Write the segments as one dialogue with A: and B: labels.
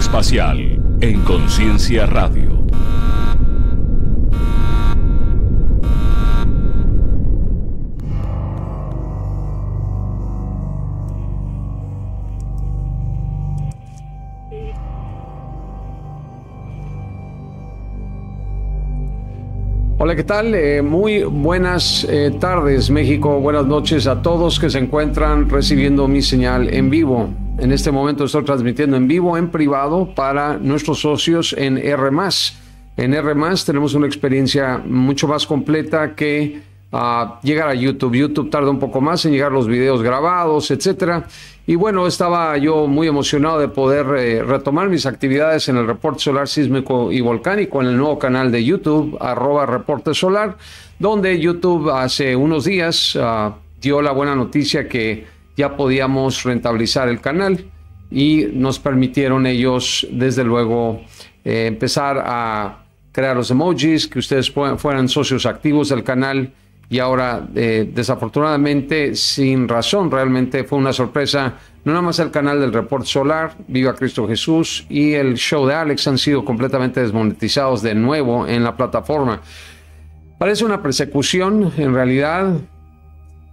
A: espacial en Conciencia Radio. Hola, ¿qué tal? Eh, muy buenas eh, tardes, México. Buenas noches a todos que se encuentran recibiendo mi señal en vivo. En este momento estoy transmitiendo en vivo, en privado, para nuestros socios en R. En R, tenemos una experiencia mucho más completa que ah, llegar a YouTube. YouTube tarda un poco más en llegar los videos grabados, etcétera. Y bueno, estaba yo muy emocionado de poder eh, retomar mis actividades en el reporte solar sísmico y volcánico en el nuevo canal de YouTube, arroba reporte solar, donde YouTube hace unos días ah, dio la buena noticia que ya podíamos rentabilizar el canal y nos permitieron ellos, desde luego, eh, empezar a crear los emojis, que ustedes fueran socios activos del canal y ahora eh, desafortunadamente, sin razón, realmente fue una sorpresa. No nada más el canal del Report Solar, Viva Cristo Jesús y el show de Alex han sido completamente desmonetizados de nuevo en la plataforma. Parece una persecución, en realidad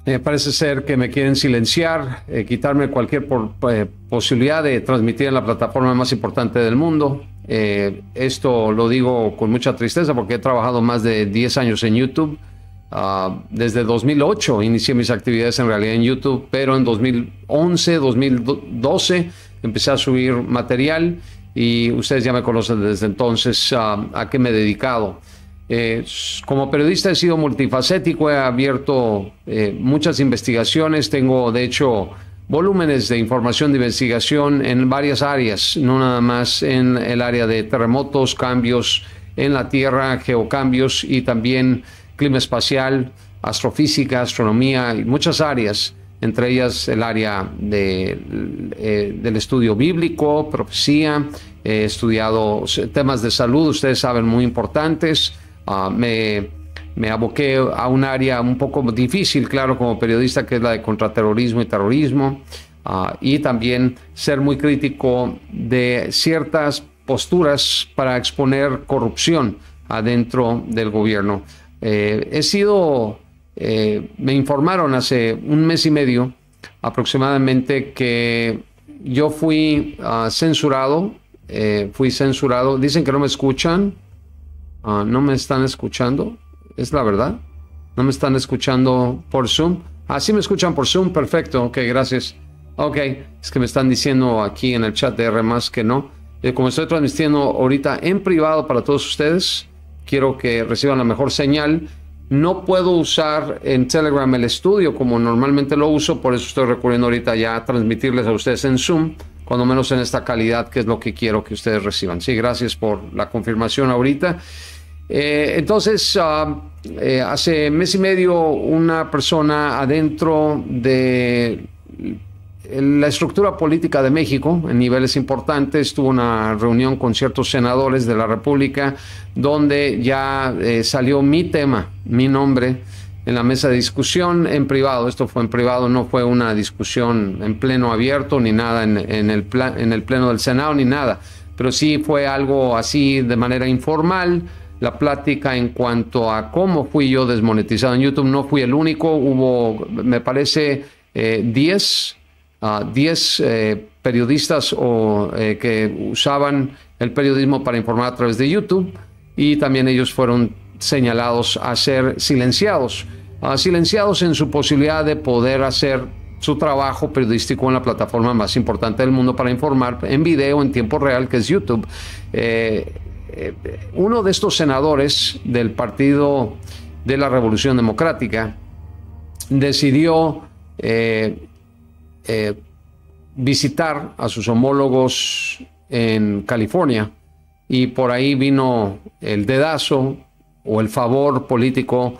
A: me parece ser que me quieren silenciar, eh, quitarme cualquier eh, posibilidad de transmitir en la plataforma más importante del mundo. Eh, esto lo digo con mucha tristeza porque he trabajado más de 10 años en YouTube. Ah, desde 2008 inicié mis actividades en realidad en YouTube, pero en 2011, 2012 empecé a subir material y ustedes ya me conocen desde entonces ah, a qué me he dedicado. Eh, como periodista he sido multifacético, he abierto eh, muchas investigaciones, tengo de hecho volúmenes de información de investigación en varias áreas, no nada más en el área de terremotos, cambios en la Tierra, geocambios y también clima espacial, astrofísica, astronomía y muchas áreas, entre ellas el área eh, del estudio bíblico, profecía, he estudiado temas de salud, ustedes saben, muy importantes Ah, me, aboqué a un área un poco difícil, claro, como periodista, que es la de contraterrorismo y terrorismo, ah, y también ser muy crítico de ciertas posturas para exponer corrupción adentro del gobierno. Eh, he sido, eh, me informaron hace un mes y medio aproximadamente que yo fui ah, censurado, eh, fui censurado, dicen que no me escuchan, Ah, no me están escuchando, es la verdad. No me están escuchando por Zoom. Así ah, sí me escuchan por Zoom, perfecto. Ok, gracias. Ok, es que me están diciendo aquí en el chat de R más que no. Eh, como estoy transmitiendo ahorita en privado para todos ustedes, quiero que reciban la mejor señal. No puedo usar en Telegram el estudio como normalmente lo uso, por eso estoy recurriendo ahorita ya a transmitirles a ustedes en Zoom cuando menos en esta calidad, que es lo que quiero que ustedes reciban. Sí, gracias por la confirmación ahorita. Eh, entonces, ah, eh, hace mes y medio una persona adentro de la estructura política de México, en niveles importantes, tuvo una reunión con ciertos senadores de la República, donde ya eh, salió mi tema, mi nombre en la mesa de discusión en privado. Esto fue en privado, no fue una discusión en pleno abierto ni nada en, el, en el pleno del Senado ni nada, pero sí fue algo así de manera informal. La plática en cuanto a cómo fui yo desmonetizado en YouTube, no fui el único, hubo, me parece, 10 eh, ah, eh, periodistas o, eh, que usaban el periodismo para informar a través de YouTube y también ellos fueron señalados a ser silenciados. Ah, silenciados en su posibilidad de poder hacer su trabajo periodístico en la plataforma más importante del mundo para informar en video en tiempo real, que es YouTube. Eh, eh, uno de estos senadores del Partido de la Revolución Democrática decidió eh, visitar a sus homólogos en California y por ahí vino el dedazo o el favor político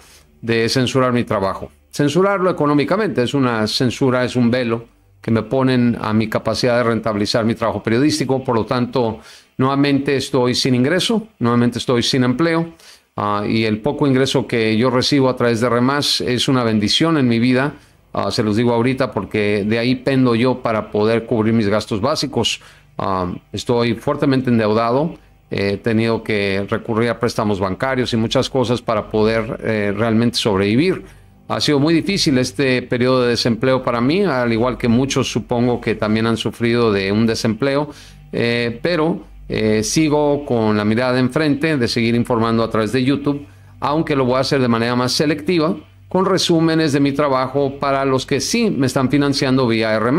A: de censurar mi trabajo. Censurarlo económicamente es una censura, es un velo que me ponen a mi capacidad de rentabilizar mi trabajo periodístico. Por lo tanto, nuevamente estoy sin ingreso, nuevamente estoy sin empleo. Ah, y el poco ingreso que yo recibo a través de Remas es una bendición en mi vida, ah, se los digo ahorita porque de ahí pendo yo para poder cubrir mis gastos básicos. Ah, estoy fuertemente endeudado, he tenido que recurrir a préstamos bancarios y muchas cosas para poder eh, realmente sobrevivir. Ha sido muy difícil este periodo de desempleo para mí, al igual que muchos supongo que también han sufrido de un desempleo, eh, pero eh, sigo con la mirada enfrente de seguir informando a través de YouTube, aunque lo voy a hacer de manera más selectiva, con resúmenes de mi trabajo para los que sí me están financiando vía R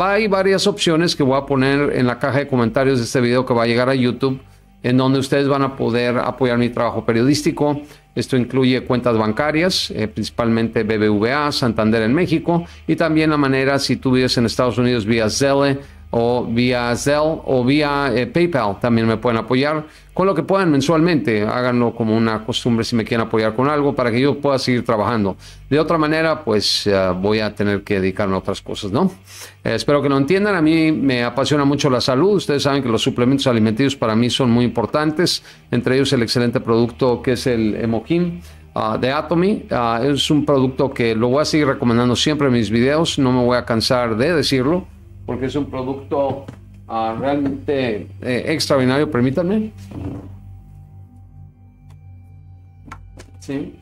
A: hay varias opciones que voy a poner en la caja de comentarios de este video que va a llegar a YouTube, en donde ustedes van a poder apoyar mi trabajo periodístico. Esto incluye cuentas bancarias, eh, principalmente BBVA, Santander en México, y también la manera si tú vives en Estados Unidos vía Zelle o vía Zelle o vía eh, PayPal. También me pueden apoyar con lo que puedan mensualmente. Háganlo como una costumbre si me quieren apoyar con algo para que yo pueda seguir trabajando. De otra manera, pues eh, voy a tener que dedicarme a otras cosas, ¿no? Eh, espero que lo entiendan. A mí me apasiona mucho la salud. Ustedes saben que los suplementos alimenticios para mí son muy importantes. Entre ellos el excelente producto que es el Emoquin. Ah, de Atomy. Ah, es un producto que lo voy a seguir recomendando siempre en mis videos, no me voy a cansar de decirlo porque es un producto ah, realmente eh, extraordinario, permítanme. Sí.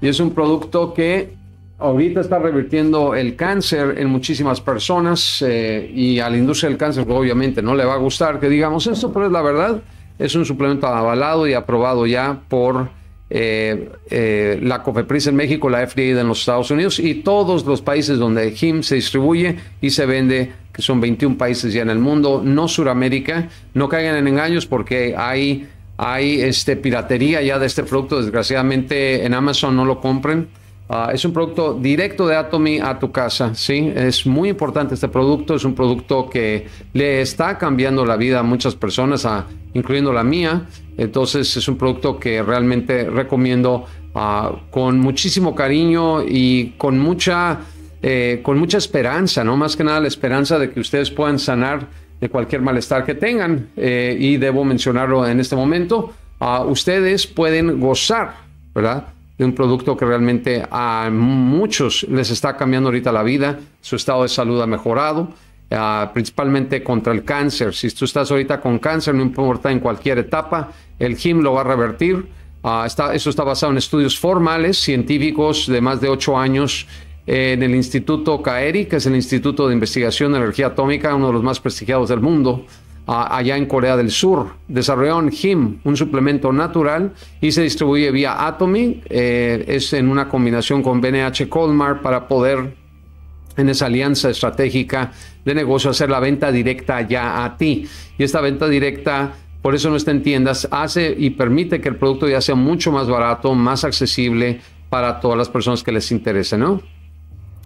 A: Y es un producto que ahorita está revirtiendo el cáncer en muchísimas personas eh, y a la industria del cáncer pues, obviamente no le va a gustar que digamos esto, pero es la verdad, es un suplemento avalado y aprobado ya por eh, eh, la COFEPRIS en México, la FDA en los Estados Unidos y todos los países donde HIM se distribuye y se vende, que son 21 países ya en el mundo, no Suramérica. No caigan en engaños porque hay, hay este, piratería ya de este producto. Desgraciadamente en Amazon no lo compren. Ah, es un producto directo de Atomy a tu casa, ¿sí? Es muy importante este producto, es un producto que le está cambiando la vida a muchas personas, incluyendo la mía. Entonces es un producto que realmente recomiendo ah, con muchísimo cariño y con mucha, eh, con mucha esperanza, ¿no? Más que nada la esperanza de que ustedes puedan sanar de cualquier malestar que tengan. Eh, y debo mencionarlo en este momento, ah, ustedes pueden gozar, ¿verdad? De un producto que realmente a muchos les está cambiando ahorita la vida, su estado de salud ha mejorado. Ah, principalmente contra el cáncer. Si tú estás ahorita con cáncer, no importa en cualquier etapa, el GIM lo va a revertir. Ah, está, eso está basado en estudios formales, científicos de más de ocho años en el Instituto Kaeri que es el Instituto de Investigación de Energía Atómica, uno de los más prestigiados del mundo, ah, allá en Corea del Sur. Desarrollaron GIM, un suplemento natural, y se distribuye vía Atomy. Eh, es en una combinación con BNH Colmar para poder, en esa alianza estratégica de negocio, hacer la venta directa ya a ti. Y esta venta directa por eso no está en tiendas, hace y permite que el producto ya sea mucho más barato, más accesible para todas las personas que les interese, ¿no?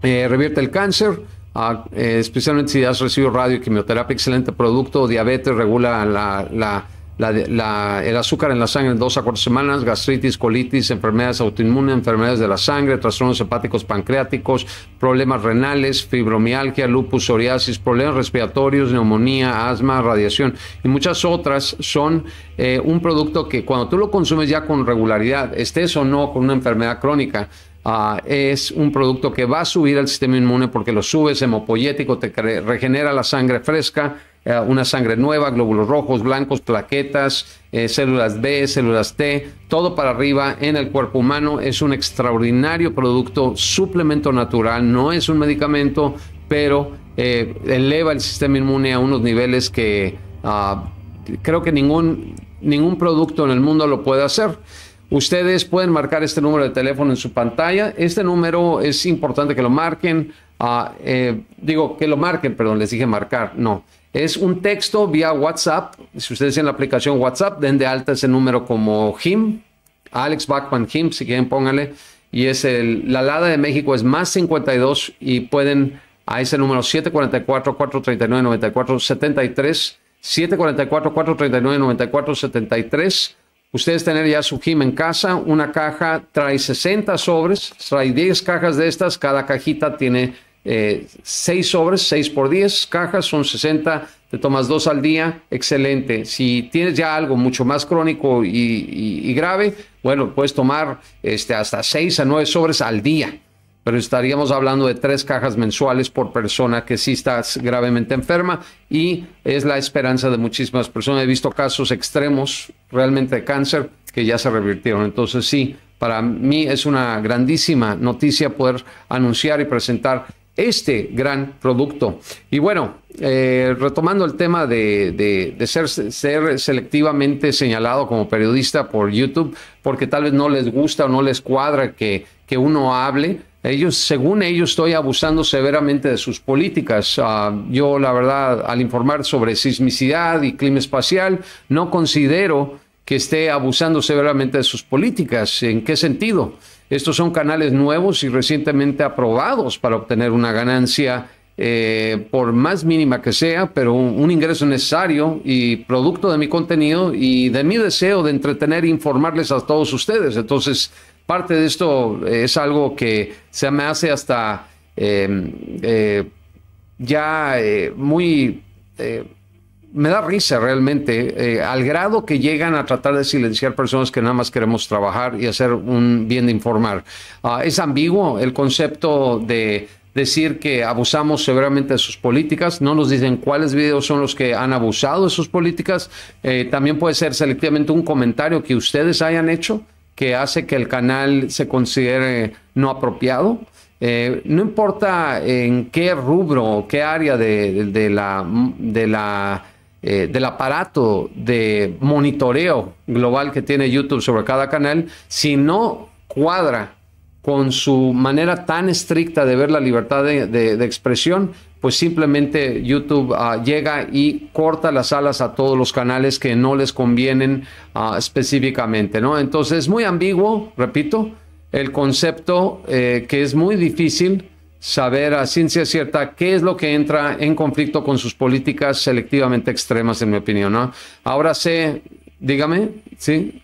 A: Eh, revierte el cáncer, ah, eh, especialmente si has recibido radio quimioterapia, excelente producto, diabetes, regula la la, el azúcar en la sangre en dos a cuatro semanas, gastritis, colitis, enfermedades autoinmunes, enfermedades de la sangre, trastornos hepáticos pancreáticos, problemas renales, fibromialgia, lupus, psoriasis, problemas respiratorios, neumonía, asma, radiación y muchas otras son eh, un producto que cuando tú lo consumes ya con regularidad, estés o no con una enfermedad crónica, ah, es un producto que va a subir al sistema inmune porque lo subes hemopoyético, te regenera la sangre fresca, eh, una sangre nueva, glóbulos rojos, blancos, plaquetas, eh, células B, células T, todo para arriba en el cuerpo humano. Es un extraordinario producto, suplemento natural, no es un medicamento, pero eh, eleva el sistema inmune a unos niveles que ah, creo que ningún, ningún producto en el mundo lo puede hacer. Ustedes pueden marcar este número de teléfono en su pantalla. Este número es importante que lo marquen. Ah, digo, que lo marquen, perdón, les dije marcar, no. Es un texto vía WhatsApp. Si ustedes tienen la aplicación WhatsApp, den de alta ese número como HIM, Alex Backman HIM, si quieren pónganle. Y es el, la LADA de México es más 52 y pueden a ese número 744-439-9473, 744-439-9473. Ustedes tener ya su him en casa, una caja trae 60 sobres, trae 10 cajas de estas, cada cajita tiene eh, seis sobres, 6 por 10 cajas, son 60, te tomas dos al día, excelente. Si tienes ya algo mucho más crónico y, grave, bueno, puedes tomar este, hasta 6 a 9 sobres al día, pero estaríamos hablando de tres cajas mensuales por persona que sí estás gravemente enferma y es la esperanza de muchísimas personas. He visto casos extremos realmente de cáncer que ya se revirtieron, entonces sí. Para mí es una grandísima noticia poder anunciar y presentar este gran producto. Y bueno, eh, retomando el tema de, ser, ser, selectivamente señalado como periodista por YouTube, porque tal vez no les gusta o no les cuadra que, que uno hable. Ellos, según ellos, estoy abusando severamente de sus políticas. Ah, yo, la verdad, al informar sobre sismicidad y clima espacial, no considero que esté abusando severamente de sus políticas. ¿En qué sentido? Estos son canales nuevos y recientemente aprobados para obtener una ganancia, eh, por más mínima que sea, pero un, ingreso necesario y producto de mi contenido y de mi deseo de entretener e informarles a todos ustedes. Entonces, parte de esto eh, es algo que se me hace hasta eh, ya muy me da risa realmente, eh, al grado que llegan a tratar de silenciar personas que nada más queremos trabajar y hacer un bien de informar. Ah, es ambiguo el concepto de decir que abusamos seguramente de sus políticas, no nos dicen cuáles videos son los que han abusado de sus políticas, eh, también puede ser selectivamente un comentario que ustedes hayan hecho que hace que el canal se considere no apropiado. Eh, no importa en qué rubro, qué área de la, de la eh, del aparato de monitoreo global que tiene YouTube sobre cada canal, si no cuadra con su manera tan estricta de ver la libertad de, expresión, pues simplemente YouTube ah, llega y corta las alas a todos los canales que no les convienen ah, específicamente, ¿no? Entonces es muy ambiguo, repito, el concepto eh, que es muy difícil saber a ciencia cierta qué es lo que entra en conflicto con sus políticas selectivamente extremas, en mi opinión. Ahora sé, dígame, ¿sí?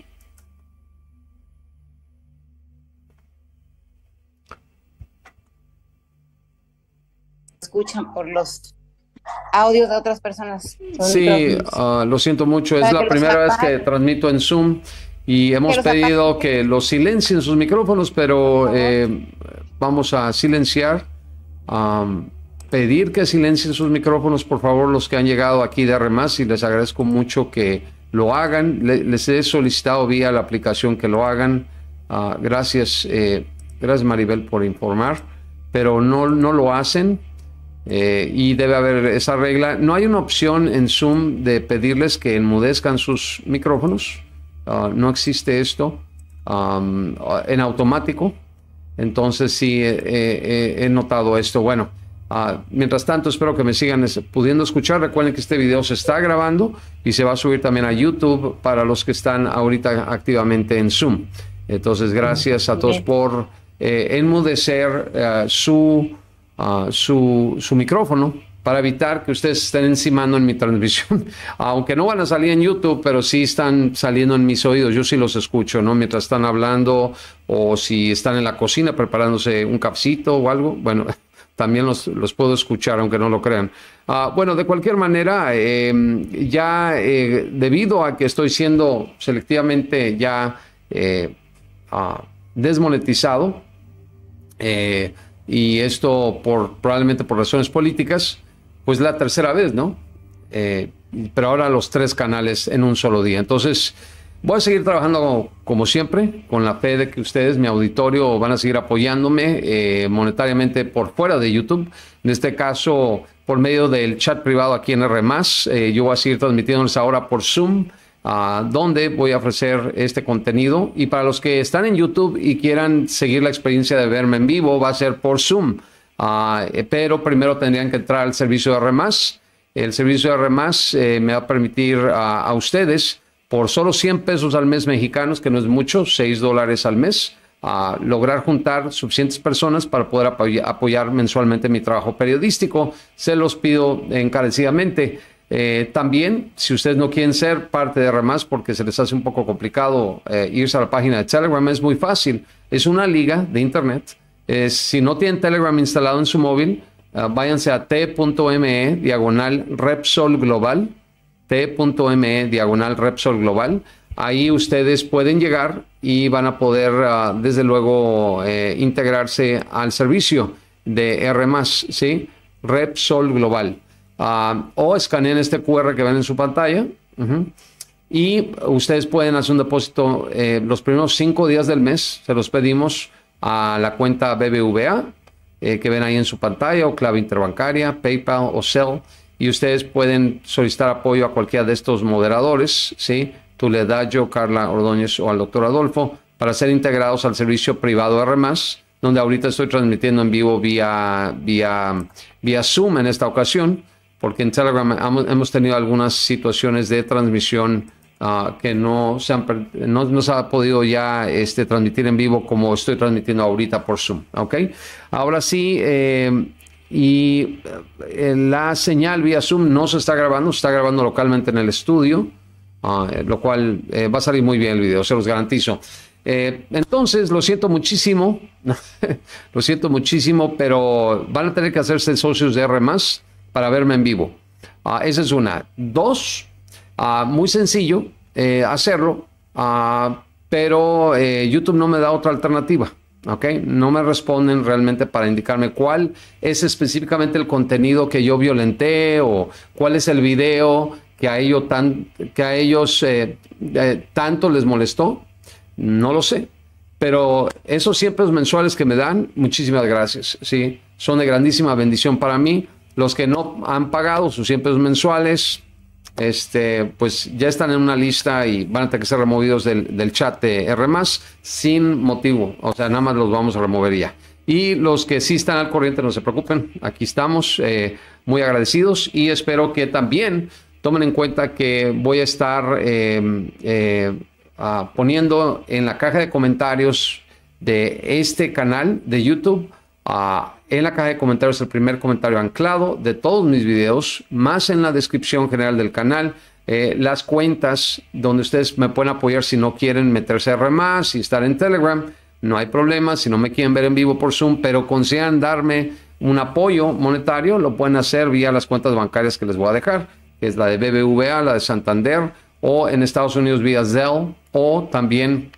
A: Escuchan por los audios de otras personas. Sí, ah, lo siento mucho, es la primera vez que transmito en Zoom. Y hemos pedido que los silencien sus micrófonos, pero eh, vamos a silenciar. Um, pedir que silencien sus micrófonos, por favor, los que han llegado aquí de remas y les agradezco mucho que lo hagan. les he solicitado vía la aplicación que lo hagan. Ah, gracias, eh, gracias Maribel por informar, pero no, no lo hacen. Eh, y debe haber esa regla. No hay una opción en Zoom de pedirles que enmudezcan sus micrófonos. Ah, no existe esto ah, en automático. Entonces sí he notado esto. Bueno, ah, mientras tanto espero que me sigan pudiendo escuchar. Recuerden que este video se está grabando y se va a subir también a YouTube para los que están ahorita activamente en Zoom. Entonces gracias a todos por eh, enmudecer eh, su, su, su micrófono para evitar que ustedes estén encimando en mi transmisión. Aunque no van a salir en YouTube, pero sí están saliendo en mis oídos. Yo sí los escucho, ¿no? Mientras están hablando o si están en la cocina preparándose un capsito o algo. Bueno, también los, puedo escuchar, aunque no lo crean. Ah, bueno, de cualquier manera, em, ya eh, debido a que estoy siendo selectivamente ya eh, ah, desmonetizado, eh, y esto por, probablemente por razones políticas, pues la tercera vez, ¿no? Eh, pero ahora los tres canales en un solo día. Entonces, voy a seguir trabajando como, siempre, con la fe de que ustedes, mi auditorio, van a seguir apoyándome eh, monetariamente por fuera de YouTube. En este caso, por medio del chat privado aquí en R. Eh, yo voy a seguir transmitiéndoles ahora por Zoom. a ah, donde voy a ofrecer este contenido y para los que están en YouTube y quieran seguir la experiencia de verme en vivo va a ser por Zoom. Ah, eh, pero primero tendrían que entrar al servicio de Remas. El servicio de Remás eh, me va a permitir a ustedes, por solo 100 pesos al mes mexicanos, que no es mucho, 6 dólares al mes, lograr juntar suficientes personas para poder apoyar mensualmente mi trabajo periodístico. Se los pido encarecidamente. Eh, también, si ustedes no quieren ser parte de REMAS porque se les hace un poco complicado irse a la página de Telegram, es muy fácil. Es una liga de Internet eh, si no tienen Telegram instalado en su móvil, eh, váyanse a t.me diagonal Repsol Global, t.me diagonal Repsol Global. Ahí ustedes pueden llegar y van a poder, eh, desde luego, integrarse al servicio de R, ¿sí? Repsol Global. Ah, o escaneen este QR que ven en su pantalla. Y ustedes pueden hacer un depósito los primeros cinco días del mes, se los pedimos a la cuenta BBVA eh, que ven ahí en su pantalla o clave interbancaria, PayPal o Cell y ustedes pueden solicitar apoyo a cualquiera de estos moderadores, ¿sí? yo Carla Ordóñez o al doctor Adolfo para ser integrados al servicio privado R+, donde ahorita estoy transmitiendo en vivo vía, vía, vía Zoom en esta ocasión, porque en Telegram hemos tenido algunas situaciones de transmisión Ah, que no se, han, ha podido ya este, transmitir en vivo como estoy transmitiendo ahorita por Zoom. ¿okay? Ahora sí, eh, y eh, la señal vía Zoom no se está grabando, se está grabando localmente en el estudio, ah, eh, lo cual va a salir muy bien el video, se los garantizo. entonces, lo siento muchísimo, lo siento muchísimo, pero van a tener que hacerse socios de R para verme en vivo. Ah, esa es una. Dos, Ah, muy sencillo eh, hacerlo, ah, pero eh, YouTube no me da otra alternativa. Okay. No me responden realmente para indicarme cuál es específicamente el contenido que yo violenté o cuál es el video que a, ellos, eh, tanto les molestó. No lo sé. Pero esos siempre mensuales que me dan, muchísimas gracias. Sí, son de grandísima bendición para mí. Los que no han pagado sus siempre mensuales, este, pues ya están en una lista y van a tener que ser removidos del, chat de R, sin motivo. O sea, nada más los vamos a remover ya. Y los que sí están al corriente, no se preocupen. Aquí estamos, eh, muy agradecidos y espero que también tomen en cuenta que voy a estar eh, eh, ah, poniendo en la caja de comentarios de este canal de YouTube en la caja de comentarios el primer comentario anclado de todos mis videos, más en la descripción general del canal. Eh, las cuentas donde ustedes me pueden apoyar si no quieren meterse a más y estar en Telegram. No hay problema si no me quieren ver en vivo por Zoom, pero consideran darme un apoyo monetario, lo pueden hacer vía las cuentas bancarias que les voy a dejar, que es la de BBVA, la de Santander, o en Estados Unidos vía Zelle, o también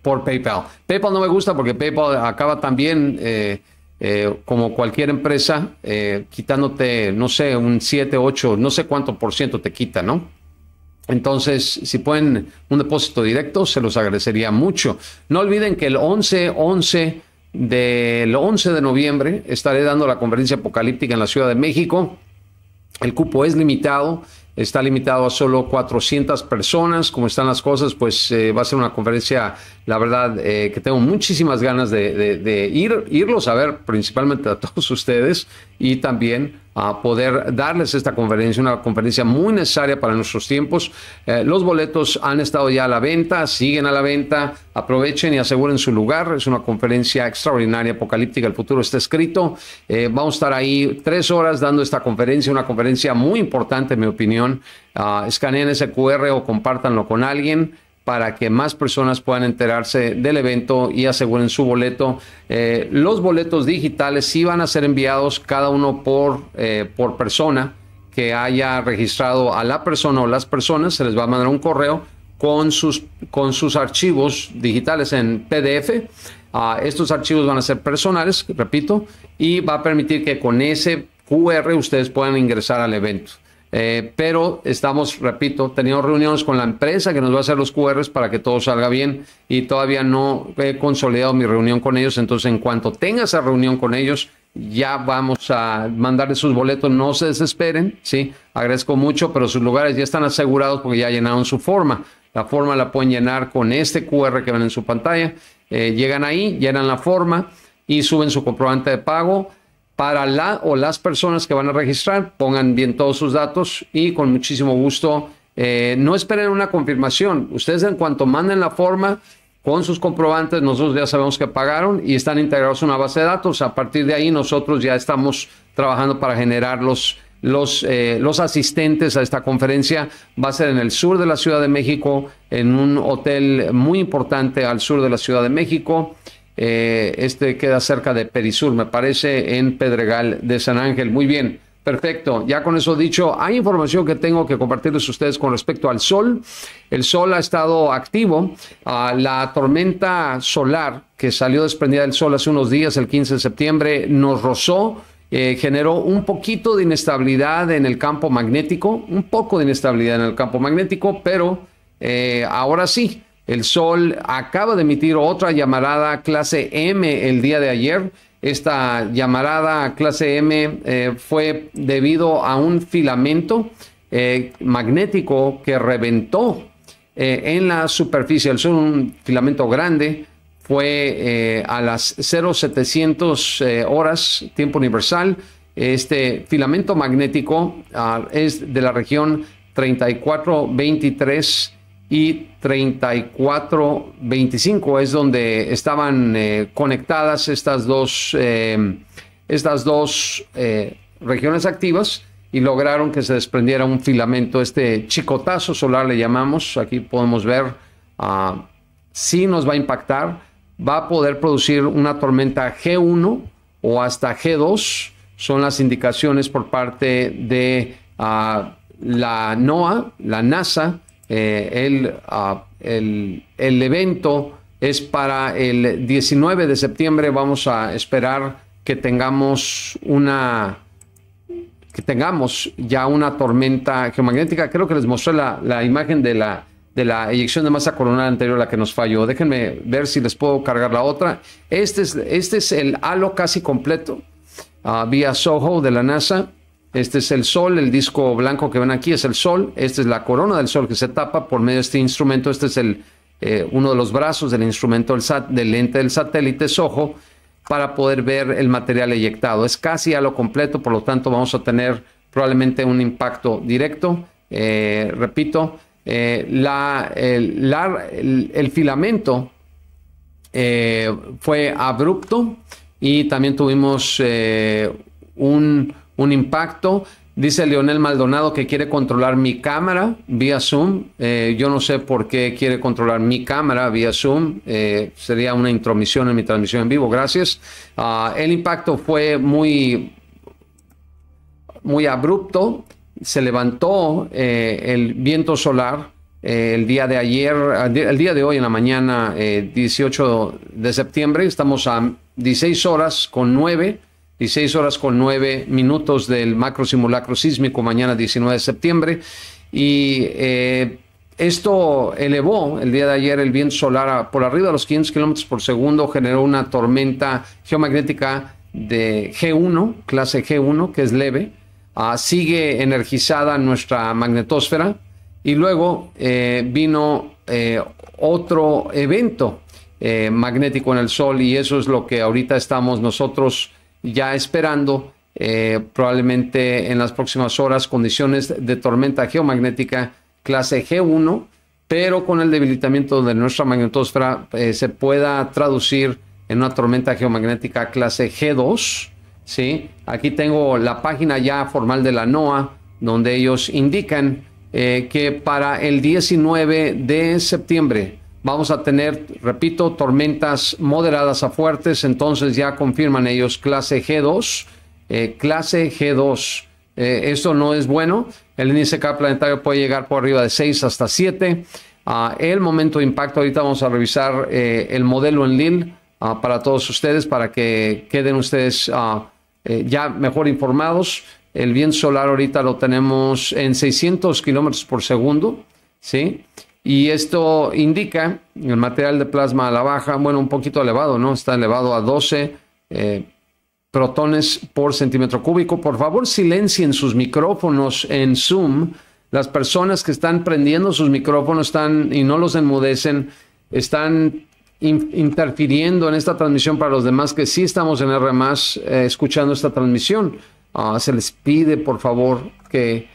A: por PayPal. PayPal no me gusta porque PayPal acaba también, eh, eh, como cualquier empresa, eh, quitándote, no sé, un 7, 8, no sé cuánto por ciento te quita, ¿no? Entonces, si pueden un depósito directo, se los agradecería mucho. No olviden que el 11, 11 del 11 de noviembre estaré dando la conferencia apocalíptica en la Ciudad de México. El cupo es limitado, está limitado a solo 400 personas. Como están las cosas, pues va a ser una conferencia la verdad eh, que tengo muchísimas ganas de, ir, irlos a ver principalmente a todos ustedes y también a poder darles esta conferencia, una conferencia muy necesaria para nuestros tiempos. Eh, los boletos han estado ya a la venta, siguen a la venta, aprovechen y aseguren su lugar. Es una conferencia extraordinaria, apocalíptica, el futuro está escrito. Eh, vamos a estar ahí tres horas dando esta conferencia, una conferencia muy importante en mi opinión. Ah, escaneen ese QR o compártanlo con alguien para que más personas puedan enterarse del evento y aseguren su boleto. Eh, los boletos digitales sí van a ser enviados cada uno por, eh, por persona que haya registrado a la persona o las personas, se les va a mandar un correo con sus, con sus archivos digitales en PDF. Ah, estos archivos van a ser personales, repito, y va a permitir que con ese QR ustedes puedan ingresar al evento. Eh, pero estamos, repito, teniendo reuniones con la empresa que nos va a hacer los QRs para que todo salga bien y todavía no he consolidado mi reunión con ellos. Entonces, en cuanto tenga esa reunión con ellos, ya vamos a mandarles sus boletos. No se desesperen, ¿sí? Agradezco mucho, pero sus lugares ya están asegurados porque ya llenaron su forma. La forma la pueden llenar con este QR que ven en su pantalla. Eh, llegan ahí, llenan la forma y suben su comprobante de pago para la o las personas que van a registrar, pongan bien todos sus datos y con muchísimo gusto eh, no esperen una confirmación. Ustedes en cuanto manden la forma con sus comprobantes, nosotros ya sabemos que pagaron y están integrados en una base de datos. A partir de ahí nosotros ya estamos trabajando para generar los, los, eh, los asistentes a esta conferencia. Va a ser en el sur de la Ciudad de México, en un hotel muy importante al sur de la Ciudad de México. Eh, este queda cerca de Perisur, me parece, en Pedregal de San Ángel. Muy bien, perfecto. Ya con eso dicho, hay información que tengo que compartirles a ustedes con respecto al sol. El sol ha estado activo. Ah, la tormenta solar que salió desprendida del sol hace unos días, el 15 de septiembre, nos rozó. Eh, generó un poquito de inestabilidad en el campo magnético, un poco de inestabilidad en el campo magnético, pero eh, ahora sí, el Sol acaba de emitir otra llamarada clase M el día de ayer. Esta llamarada clase M eh, fue debido a un filamento eh, magnético que reventó eh, en la superficie del Sol, un filamento grande. Fue a las 0700 horas, tiempo universal. Este filamento magnético ah, es de la región 3423 y 3425 es donde estaban eh, conectadas estas dos, eh, estas dos eh, regiones activas y lograron que se desprendiera un filamento, este chicotazo solar le llamamos, aquí podemos ver, ah, si nos va a impactar, va a poder producir una tormenta G1 o hasta G2, son las indicaciones por parte de ah, la NOAA, la NASA, eh, ah, el, el, evento es para el 19 de septiembre. Vamos a esperar que tengamos una que tengamos ya una tormenta geomagnética. Creo que les mostré la, imagen de la, de la eyección de masa coronal anterior la que nos falló. Déjenme ver si les puedo cargar la otra. Este es, este es el halo casi completo ah, vía SOHO de la NASA. Este es el sol, el disco blanco que ven aquí es el sol, esta es la corona del sol que se tapa por medio de este instrumento, este es eh, uno de los brazos del instrumento del, lente del satélite ojo para poder ver el material eyectado. Es casi a lo completo, por lo tanto vamos a tener probablemente un impacto directo. Eh, repito, eh, el, filamento fue abrupto y también tuvimos un un impacto. Dice Leonel Maldonado que quiere controlar mi cámara vía Zoom. Eh, yo no sé por qué quiere controlar mi cámara vía Zoom. Eh, sería una intromisión en mi transmisión en vivo. Gracias. Ah, el impacto fue muy, muy abrupto. Se levantó eh, el viento solar el día de ayer, el día de hoy en la mañana, 18 de septiembre. Estamos a 16 horas con 9 16 horas con 9 minutos del macro simulacro sísmico mañana 19 de septiembre. Y eh, esto elevó el día de ayer el viento solar por arriba de los 500 kilómetros por segundo, generó una tormenta geomagnética de G1, clase G1, que es leve. Ah, sigue energizada nuestra magnetosfera y luego eh, vino eh, otro evento magnético en el Sol y eso es lo que ahorita estamos nosotros ya esperando eh, probablemente en las próximas horas condiciones de tormenta geomagnética clase G1, pero con el debilitamiento de nuestra magnetosfera eh, se pueda traducir en una tormenta geomagnética clase G2. Aquí tengo la página ya formal de la NOAA, donde ellos indican eh, que para el 19 de septiembre vamos a tener, repito, tormentas moderadas a fuertes, entonces ya confirman ellos clase G2, eh, clase G2. Eh, esto no es bueno. El índice K planetario puede llegar por arriba de 6 hasta 7. Ah, el momento de impacto, ahorita vamos a revisar eh, el modelo en LIL ah, para todos ustedes, para que queden ustedes ah, ya mejor informados. El viento solar ahorita lo tenemos en 600 kilómetros por segundo, ¿sí? Y esto indica el material de plasma a la baja, bueno, un poquito elevado, ¿no? Está elevado a 12 eh, protones por centímetro cúbico. Por favor, silencien sus micrófonos en Zoom. Las personas que están prendiendo sus micrófonos están y no los enmudecen, están interfiriendo en esta transmisión para los demás que sí estamos en R, eh, escuchando esta transmisión. Ah, se les pide, por favor, que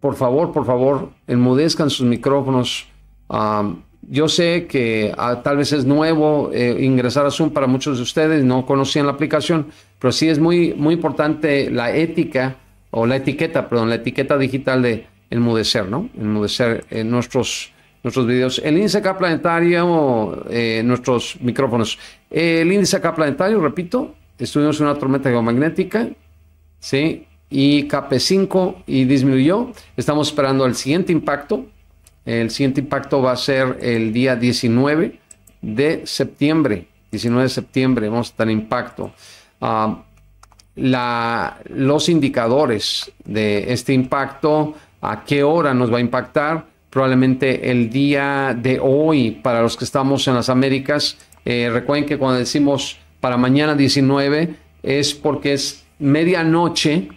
A: por favor, por favor, enmudezcan sus micrófonos. Ah, yo sé que ah, tal vez es nuevo eh, ingresar a Zoom para muchos de ustedes, no conocían la aplicación, pero sí es muy, muy importante la ética o la etiqueta, perdón, la etiqueta digital de enmudecer, ¿no? Enmudecer eh, nuestros, nuestros videos. El índice acá planetario, eh, nuestros micrófonos. el índice acá planetario, repito, estuvimos en una tormenta geomagnética, ¿sí? y KP5 y disminuyó. Estamos esperando el siguiente impacto. El siguiente impacto va a ser el día 19 de septiembre. 19 de septiembre vamos a tener impacto. Ah, la, los indicadores de este impacto, a qué hora nos va a impactar, probablemente el día de hoy para los que estamos en las Américas. Eh, recuerden que cuando decimos para mañana 19 es porque es medianoche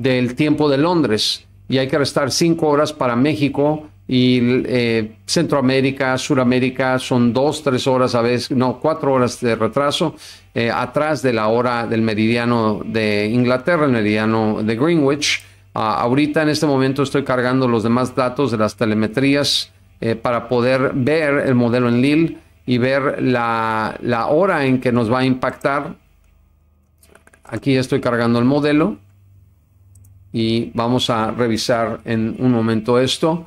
A: del tiempo de Londres y hay que restar cinco horas para México y eh, Centroamérica, Suramérica son dos, tres horas a veces, no, cuatro horas de retraso eh, atrás de la hora del meridiano de Inglaterra, el meridiano de Greenwich. Ah, ahorita en este momento estoy cargando los demás datos de las telemetrías eh, para poder ver el modelo en Lille y ver la, la hora en que nos va a impactar. Aquí estoy cargando el modelo y vamos a revisar en un momento esto.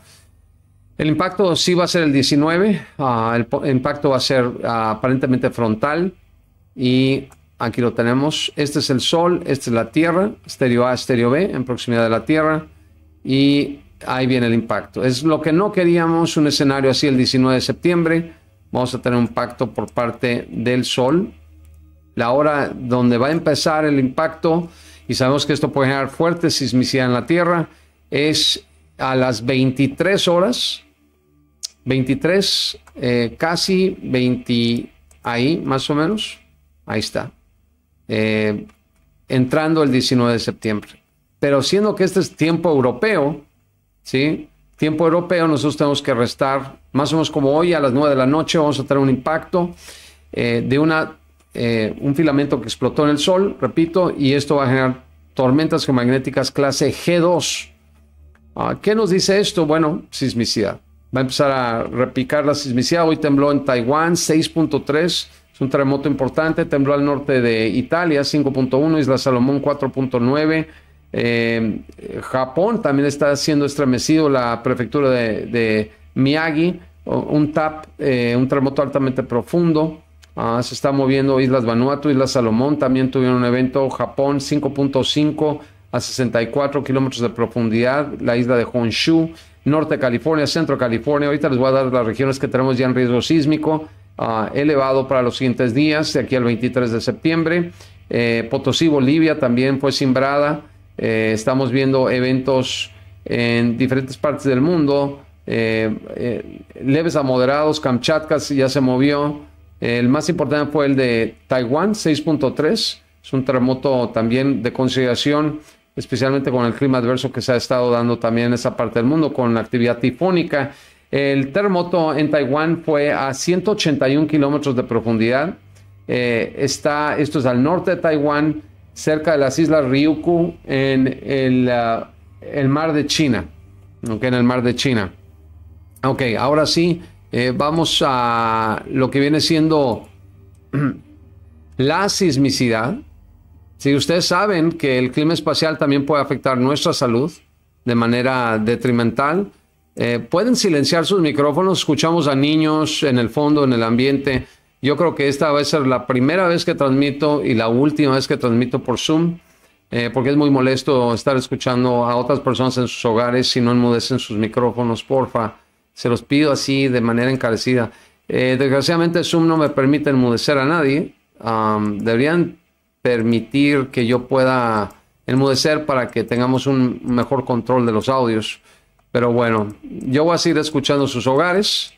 A: El impacto sí va a ser el 19, ah, el, impacto va a ser ah, aparentemente frontal y aquí lo tenemos. Este es el Sol, esta es la Tierra, estéreo A, estéreo B, en proximidad de la Tierra y ahí viene el impacto. Es lo que no queríamos, un escenario así el 19 de septiembre. Vamos a tener un impacto por parte del Sol. La hora donde va a empezar el impacto y sabemos que esto puede generar fuerte sismicidad en la Tierra, es a las 23 horas, 23, eh, casi 20, ahí más o menos, ahí está, eh, entrando el 19 de septiembre. Pero siendo que este es tiempo europeo, ¿sí? Tiempo europeo, nosotros tenemos que restar, más o menos como hoy a las 9 de la noche, vamos a tener un impacto eh, de una eh, un filamento que explotó en el Sol, repito, y esto va a generar tormentas geomagnéticas clase G2. Ah, ¿Qué nos dice esto? Bueno, sismicidad. Va a empezar a repicar la sismicidad. Hoy tembló en Taiwán 6.3. Es un terremoto importante. Tembló al norte de Italia 5.1, Isla Salomón 4.9. Eh, Japón también está siendo estremecido. La prefectura de, Miyagi, un TAP, eh, un terremoto altamente profundo. Ah, se está moviendo Islas Vanuatu, Islas Salomón también tuvieron un evento. Japón 5.5 a 64 kilómetros de profundidad. La isla de Honshu, Norte California, Centro California. Ahorita les voy a dar las regiones que tenemos ya en riesgo sísmico ah, elevado para los siguientes días, de aquí al 23 de septiembre. Eh, Potosí, Bolivia también fue simbrada. Eh, estamos viendo eventos en diferentes partes del mundo. Eh, leves a moderados, Kamchatka ya se movió. El más importante fue el de Taiwán, 6.3. Es un terremoto también de consideración, especialmente con el clima adverso que se ha estado dando también en esa parte del mundo, con la actividad tifónica. El terremoto en Taiwán fue a 181 kilómetros de profundidad. Eh, está, esto es al norte de Taiwán, cerca de las islas Ryukyu, en el, ah, mar de China. Okay, en el mar de China. Ok, ahora sí, eh, vamos a lo que viene siendo la sismicidad. Si ustedes saben que el clima espacial también puede afectar nuestra salud de manera detrimental, eh, pueden silenciar sus micrófonos. Escuchamos a niños en el fondo, en el ambiente. Yo creo que esta va a ser la primera vez que transmito y la última vez que transmito por Zoom, eh, porque es muy molesto estar escuchando a otras personas en sus hogares si no enmudecen sus micrófonos, porfa. Se los pido así de manera encarecida. Eh, desgraciadamente Zoom no me permite enmudecer a nadie. deberían permitir que yo pueda enmudecer para que tengamos un mejor control de los audios. Pero bueno, yo voy a seguir escuchando sus hogares.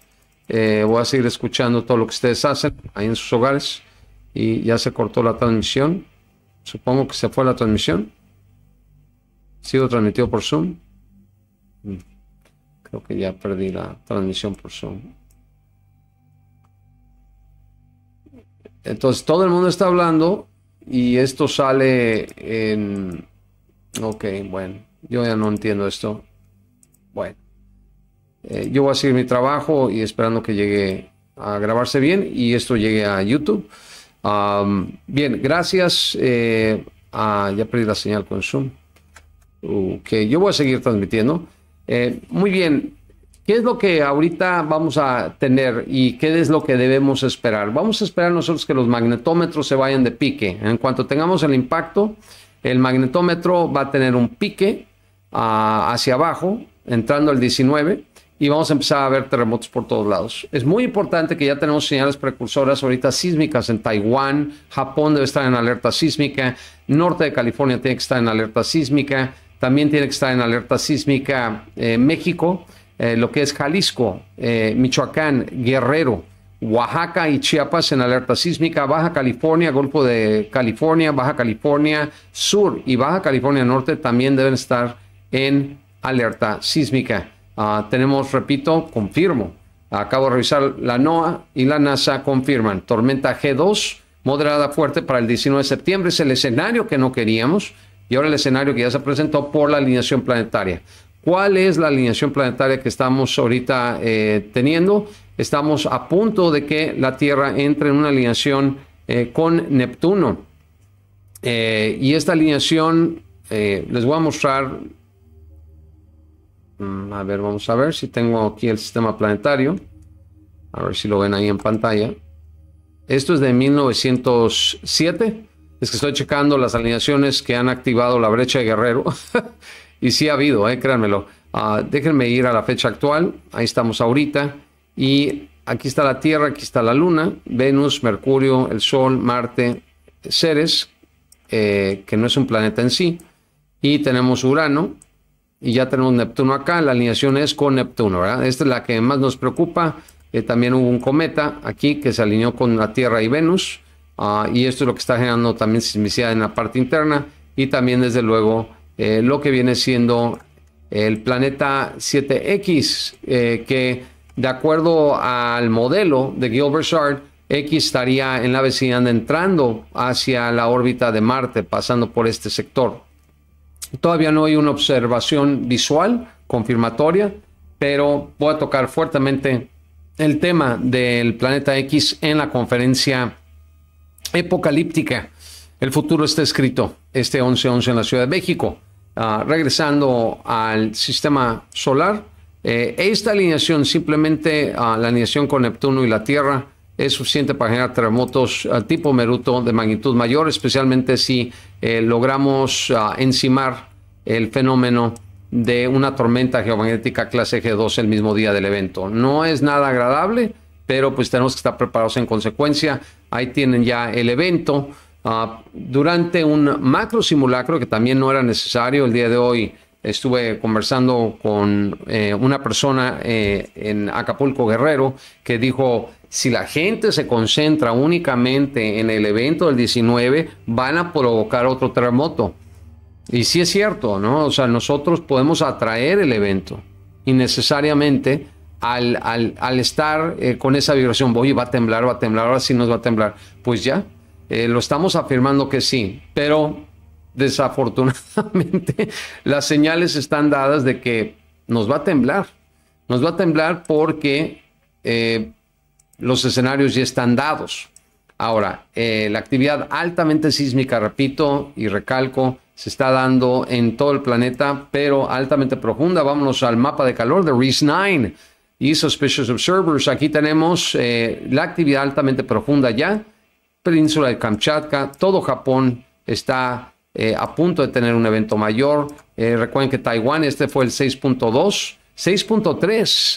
A: Eh, voy a seguir escuchando todo lo que ustedes hacen ahí en sus hogares. Y ya se cortó la transmisión. Supongo que se fue la transmisión. sido transmitido por Zoom. Mm que ya perdí la transmisión por Zoom. Entonces todo el mundo está hablando y esto sale en... Ok, bueno, yo ya no entiendo esto. Bueno, eh, yo voy a seguir mi trabajo y esperando que llegue a grabarse bien y esto llegue a YouTube. bien, gracias. Eh, ah, ya perdí la señal con Zoom. Ok, yo voy a seguir transmitiendo. Eh, muy bien, ¿qué es lo que ahorita vamos a tener y qué es lo que debemos esperar? Vamos a esperar nosotros que los magnetómetros se vayan de pique. En cuanto tengamos el impacto, el magnetómetro va a tener un pique ah, hacia abajo, entrando el 19 y vamos a empezar a ver terremotos por todos lados. Es muy importante que ya tenemos señales precursoras ahorita sísmicas en Taiwán, Japón debe estar en alerta sísmica, norte de California tiene que estar en alerta sísmica, también tiene que estar en alerta sísmica eh, México, eh, lo que es Jalisco, eh, Michoacán, Guerrero, Oaxaca y Chiapas en alerta sísmica, Baja California, Golfo de California, Baja California Sur y Baja California Norte también deben estar en alerta sísmica. Ah, tenemos, repito, confirmo, acabo de revisar, la NOAA y la NASA confirman tormenta G2 moderada fuerte para el 19 de septiembre. Es el escenario que no queríamos y ahora el escenario que ya se presentó por la alineación planetaria. ¿Cuál es la alineación planetaria que estamos ahorita eh, teniendo? Estamos a punto de que la Tierra entre en una alineación eh, con Neptuno. Eh, y esta alineación, les voy a mostrar, mm, a ver, vamos a ver si tengo aquí el sistema planetario, a ver si lo ven ahí en pantalla. Esto es de 1907. Es que estoy checando las alineaciones que han activado la brecha de Guerrero. y sí ha habido, eh, créanmelo. Ah, déjenme ir a la fecha actual. Ahí estamos ahorita. Y aquí está la Tierra, aquí está la Luna, Venus, Mercurio, el Sol, Marte, Ceres, eh, que no es un planeta en sí. Y tenemos Urano. Y ya tenemos Neptuno acá. La alineación es con Neptuno, Esta es la que más nos preocupa. Eh, también hubo un cometa aquí que se alineó con la Tierra y Venus. Ah, y esto es lo que está generando también sismicidad en la parte interna y también desde luego eh, lo que viene siendo el planeta 7X, eh, que de acuerdo al modelo de Gilbert X estaría en la vecindad entrando hacia la órbita de Marte, pasando por este sector. Todavía no hay una observación visual confirmatoria, pero voy a tocar fuertemente el tema del planeta X en la conferencia apocalíptica. El futuro está escrito, este 11-11 en la Ciudad de México. Ah, regresando al sistema solar, eh, esta alineación, simplemente ah, la alineación con Neptuno y la Tierra, es suficiente para generar terremotos ah, tipo Meruto de magnitud mayor, especialmente si eh, logramos encimar el fenómeno de una tormenta geomagnética clase G2 el mismo día del evento. No es nada agradable pero pues tenemos que estar preparados en consecuencia. Ahí tienen ya el evento. Ah, durante un macro simulacro que también no era necesario, el día de hoy estuve conversando con eh, una persona eh, en Acapulco Guerrero que dijo, si la gente se concentra únicamente en el evento del 19, van a provocar otro terremoto. Y sí es cierto, ¿no? O sea, nosotros podemos atraer el evento innecesariamente al, al, estar eh, con esa vibración, voy va a temblar, va a temblar, ahora sí nos va a temblar. Pues ya, eh, lo estamos afirmando que sí, pero desafortunadamente las señales están dadas de que nos va a temblar. Nos va a temblar porque eh, los escenarios ya están dados. Ahora, la actividad altamente sísmica, repito y recalco, se está dando en todo el planeta, pero altamente profunda. Vámonos al mapa de calor de RIS 9 y Suspicious Observers. Aquí tenemos eh, la actividad altamente profunda ya. Península de Kamchatka, todo Japón está eh, a punto de tener un evento mayor. Eh, recuerden que Taiwán, este fue el 6.2. 6.3,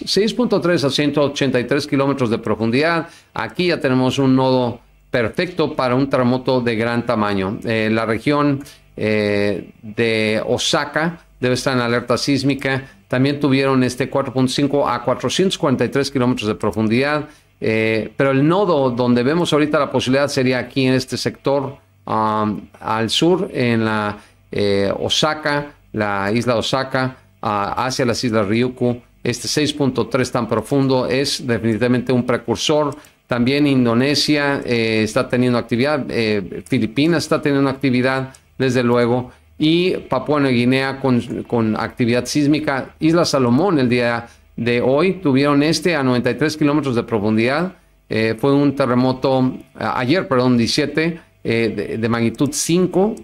A: 6.3 a 183 kilómetros de profundidad. Aquí ya tenemos un nodo perfecto para un terremoto de gran tamaño. la región de Osaka, debe estar en alerta sísmica. También tuvieron este 4.5 a 443 kilómetros de profundidad. Eh, pero el nodo donde vemos ahorita la posibilidad sería aquí en este sector um, al sur, en la eh, Osaka, la isla Osaka, ah, hacia las islas Ryukyu. Este 6.3 tan profundo es definitivamente un precursor. También Indonesia eh, está teniendo actividad, Filipinas está teniendo actividad, desde luego y Papua Nueva Guinea con, actividad sísmica. Isla Salomón el día de hoy tuvieron este a 93 kilómetros de profundidad. Eh, fue un terremoto eh, ayer, perdón, 17 eh, de, magnitud 5,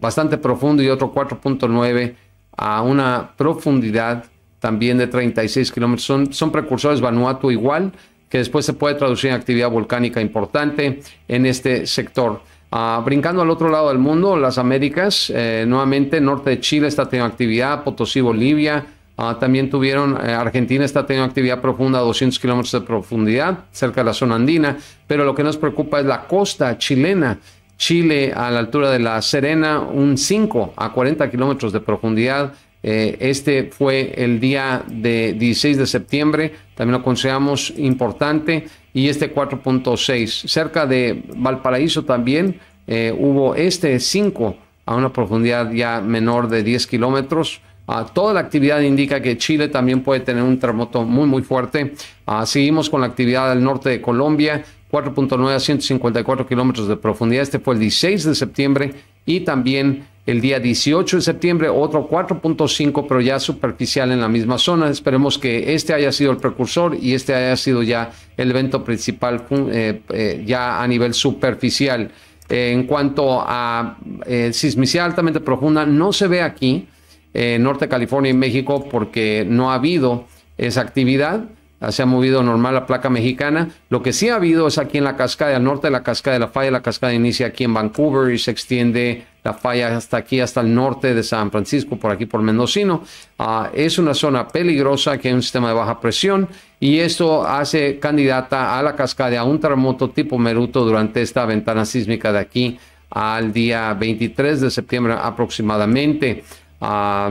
A: bastante profundo y otro 4.9 a una profundidad también de 36 kilómetros. son precursores Vanuatu igual, que después se puede traducir en actividad volcánica importante en este sector. Ah, brincando al otro lado del mundo, las Américas, eh, nuevamente norte de Chile está teniendo actividad, Potosí, Bolivia, ah, también tuvieron, eh, Argentina está teniendo actividad profunda, 200 kilómetros de profundidad, cerca de la zona andina, pero lo que nos preocupa es la costa chilena. Chile a la altura de La Serena, un 5 a 40 kilómetros de profundidad. Eh, este fue el día de 16 de septiembre, también lo consideramos importante, y este 4.6. Cerca de Valparaíso también eh, hubo este 5 a una profundidad ya menor de 10 kilómetros. Ah, toda la actividad indica que Chile también puede tener un terremoto muy, muy fuerte. Ah, seguimos con la actividad del norte de Colombia, 4.9 a 154 kilómetros de profundidad. Este fue el 16 de septiembre y también el día 18 de septiembre otro 4.5, pero ya superficial en la misma zona. Esperemos que este haya sido el precursor y este haya sido ya el evento principal eh, eh, ya a nivel superficial. en cuanto a eh, sismicidad altamente profunda, no se ve aquí en Norte California y México porque no ha habido esa actividad se ha movido normal la placa mexicana. Lo que sí ha habido es aquí en la cascada, al norte de la cascada de la falla, la cascada inicia aquí en Vancouver y se extiende la falla hasta aquí, hasta el norte de San Francisco, por aquí por Mendocino. Ah, es una zona peligrosa que es un sistema de baja presión y esto hace candidata a la cascada, a un terremoto tipo Meruto durante esta ventana sísmica de aquí al día 23 de septiembre aproximadamente. Ah,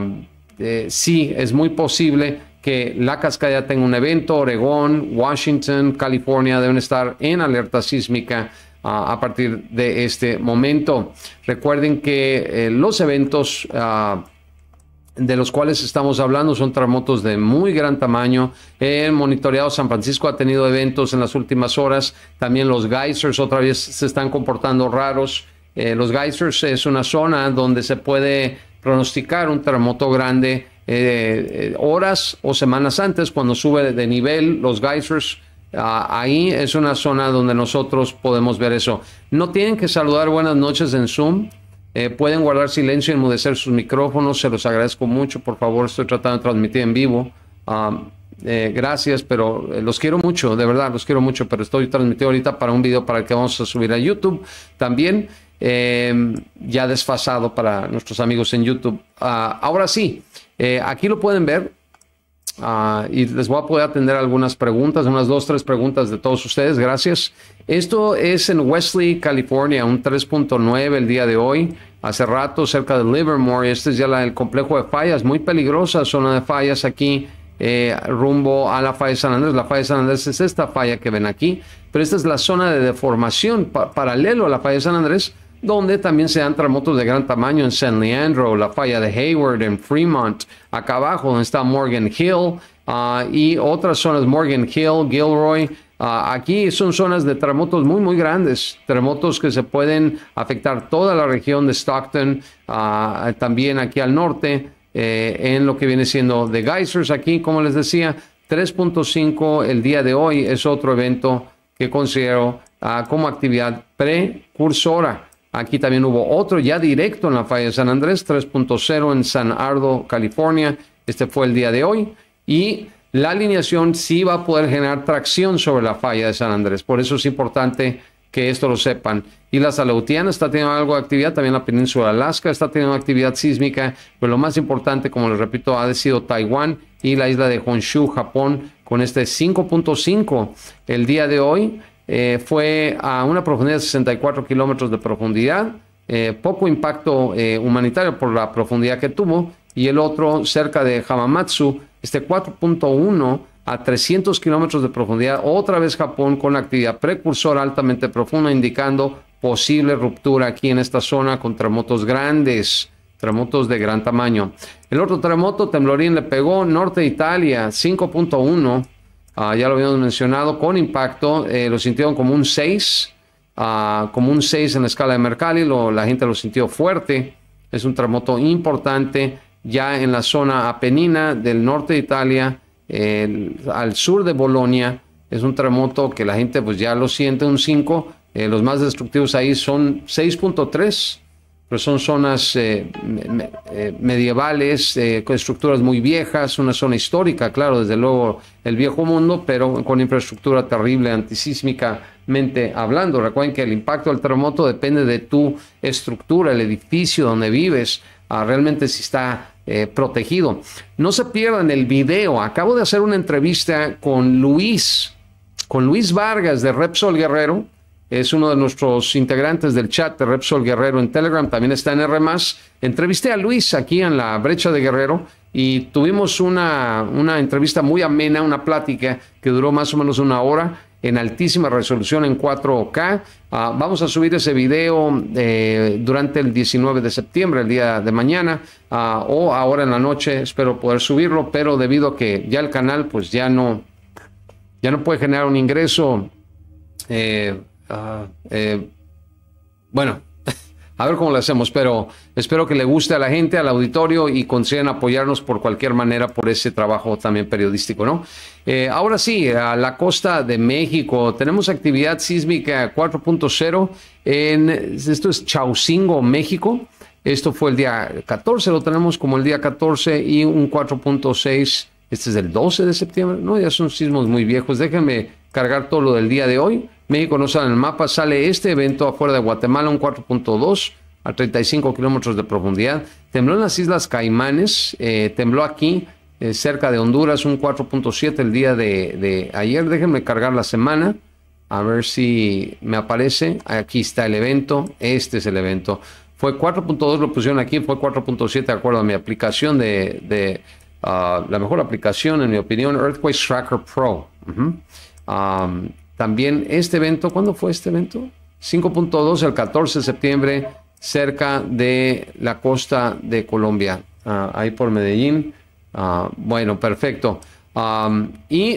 A: eh, sí, es muy posible que la cascada tenga un evento. Oregón, Washington, California deben estar en alerta sísmica a partir de este momento. Recuerden que eh, los eventos ah, de los cuales estamos hablando son terremotos de muy gran tamaño. El monitoreado San Francisco ha tenido eventos en las últimas horas. También los geysers otra vez se están comportando raros. Eh, los geysers es una zona donde se puede pronosticar un terremoto grande eh, horas o semanas antes cuando sube de nivel los geysers Ah, ahí es una zona donde nosotros podemos ver eso. No tienen que saludar buenas noches en Zoom. Eh, pueden guardar silencio y enmudecer sus micrófonos. Se los agradezco mucho. Por favor, estoy tratando de transmitir en vivo. Eh, gracias, pero eh, los quiero mucho, de verdad, los quiero mucho. Pero estoy transmitido ahorita para un video para el que vamos a subir a YouTube también. Em, ya desfasado para nuestros amigos en YouTube. Ah, ahora sí, aquí lo pueden ver Ah, y les voy a poder atender algunas preguntas, unas dos, tres preguntas de todos ustedes. Gracias. Esto es en Wesley, California, un 3.9 el día de hoy. Hace rato, cerca de Livermore, este es ya el complejo de fallas, muy peligrosa zona de fallas aquí, eh, rumbo a la falla de San Andrés. La falla de San Andrés es esta falla que ven aquí, pero esta es la zona de deformación paralelo a la falla de San Andrés donde también se dan terremotos de gran tamaño en San Leandro, la falla de Hayward en Fremont, acá abajo donde está Morgan Hill ah, y otras zonas, Morgan Hill, Gilroy. Ah, aquí son zonas de terremotos muy, muy grandes, terremotos que se pueden afectar toda la región de Stockton, ah, también aquí al norte, eh, en lo que viene siendo The Geysers. Aquí, como les decía, 3.5 el día de hoy es otro evento que considero como actividad precursora Aquí también hubo otro ya directo en la falla de San Andrés, 3.0 en San Ardo, California. Este fue el día de hoy. Y la alineación sí va a poder generar tracción sobre la falla de San Andrés. Por eso es importante que esto lo sepan. Y la Salutiana está teniendo algo de actividad, también la península de Alaska está teniendo actividad sísmica, pero lo más importante, como les repito, ha sido Taiwán y la isla de Honshu, Japón, con este 5.5 el día de hoy. Eh, fue a una profundidad de 64 kilómetros de profundidad, eh, poco impacto eh, humanitario por la profundidad que tuvo, y el otro cerca de Hamamatsu, este 4.1 a 300 kilómetros de profundidad, otra vez Japón con actividad precursora altamente profunda, indicando posible ruptura aquí en esta zona con terremotos grandes, terremotos de gran tamaño. El otro terremoto, temblorín, le pegó norte de Italia, 5.1 Ah, ya lo habíamos mencionado, con impacto, eh, lo sintieron como un 6, ah, como un 6 en la escala de Mercalli, la gente lo sintió fuerte, es un terremoto importante ya en la zona apenina del norte de Italia, al sur de Bolonia, es un terremoto que la gente pues ya lo siente un 5, eh, los más destructivos ahí son 6.3 pero pues son zonas eh, eh, medievales, eh, con estructuras muy viejas, una zona histórica, claro, desde luego el viejo mundo, pero con infraestructura terrible, antisísmicamente hablando. Recuerden que el impacto del terremoto depende de tu estructura, el edificio donde vives, ah, realmente si está protegido. No se pierdan el video. Acabo de hacer una entrevista con Luis, con Luis Vargas de Repsol Guerrero es uno de nuestros integrantes del chat de Repsol Guerrero en Telegram, también está en R. Entrevisté a Luis aquí en la brecha de Guerrero y tuvimos una, entrevista muy amena, una plática que duró más o menos una hora en altísima resolución en 4K. Ah, vamos a subir ese video eh, durante el 19 de septiembre, el día de mañana, ah, o ahora en la noche, espero poder subirlo, pero debido a que ya el canal pues ya no, ya no puede generar un ingreso eh, Ah, eh, bueno, a ver cómo lo hacemos, pero espero que le guste a la gente, al auditorio y consigan apoyarnos por cualquier manera por ese trabajo también periodístico, ¿no? Eh, ahora sí, a la costa de México, tenemos actividad sísmica 4.0 en, esto es Chausingo, México. Esto fue el día 14, lo tenemos como el día 14 y un 4.6, este es el 12 de septiembre, ¿no? Ya son sismos muy viejos, déjenme cargar todo lo del día de hoy. México no sale en el mapa, sale este evento afuera de Guatemala, un 4.2 a 35 kilómetros de profundidad. Tembló en las Islas Caimanes, eh, tembló aquí, eh, cerca de Honduras, un 4.7 el día de, ayer. Déjenme cargar la semana, a ver si me aparece. Aquí está el evento, este es el evento. Fue 4.2, lo pusieron aquí, fue 4.7 de acuerdo a mi aplicación de, ah, la mejor aplicación, en mi opinión, Earthquake Tracker Pro. También este evento, ¿cuándo fue este evento? 5.2 el 14 de septiembre cerca de la costa de Colombia, ah, ahí por Medellín. Ah, bueno, perfecto. y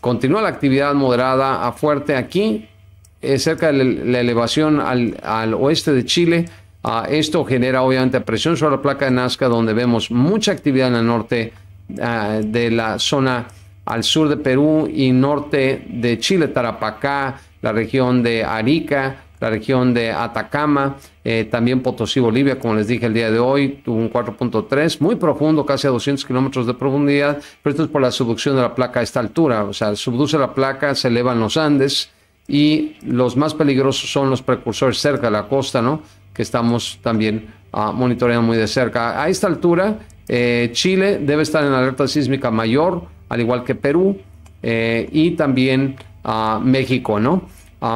A: continúa la actividad moderada a fuerte aquí, eh, cerca de la elevación al, oeste de Chile. Ah, esto genera obviamente presión sobre la placa de Nazca, donde vemos mucha actividad en el norte de la zona al sur de Perú y norte de Chile, Tarapacá, la región de Arica, la región de Atacama, eh, también Potosí, Bolivia, como les dije el día de hoy, tuvo un 4.3, muy profundo, casi a 200 kilómetros de profundidad, pero esto es por la subducción de la placa a esta altura, o sea, subduce la placa, se elevan los Andes y los más peligrosos son los precursores cerca de la costa, ¿no? Que estamos también ah, monitoreando muy de cerca. A esta altura, eh, Chile debe estar en alerta sísmica mayor, al igual que Perú eh, y también a México, ¿no?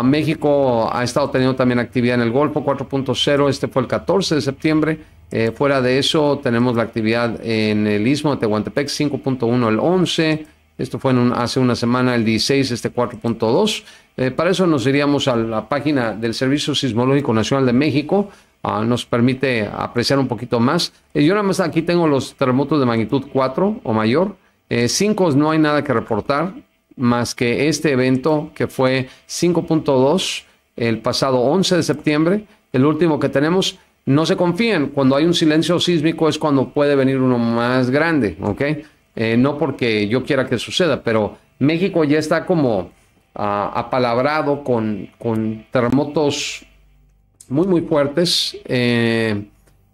A: México ha estado teniendo también actividad en el Golfo 4.0, este fue el 14 de septiembre. Eh, fuera de eso, tenemos la actividad en el Istmo de Tehuantepec 5.1 el 11. Esto fue en hace una semana, el 16, este 4.2. Eh, para eso nos iríamos a la página del Servicio Sismológico Nacional de México. Ah, nos permite apreciar un poquito más. yo nada más aquí tengo los terremotos de magnitud 4 o mayor. 5 eh, no hay nada que reportar más que este evento que fue 5.2 el pasado 11 de septiembre, el último que tenemos. No se confíen, cuando hay un silencio sísmico es cuando puede venir uno más grande, ¿ok? Eh, no porque yo quiera que suceda, pero México ya está como ah, apalabrado con, terremotos muy, muy fuertes eh,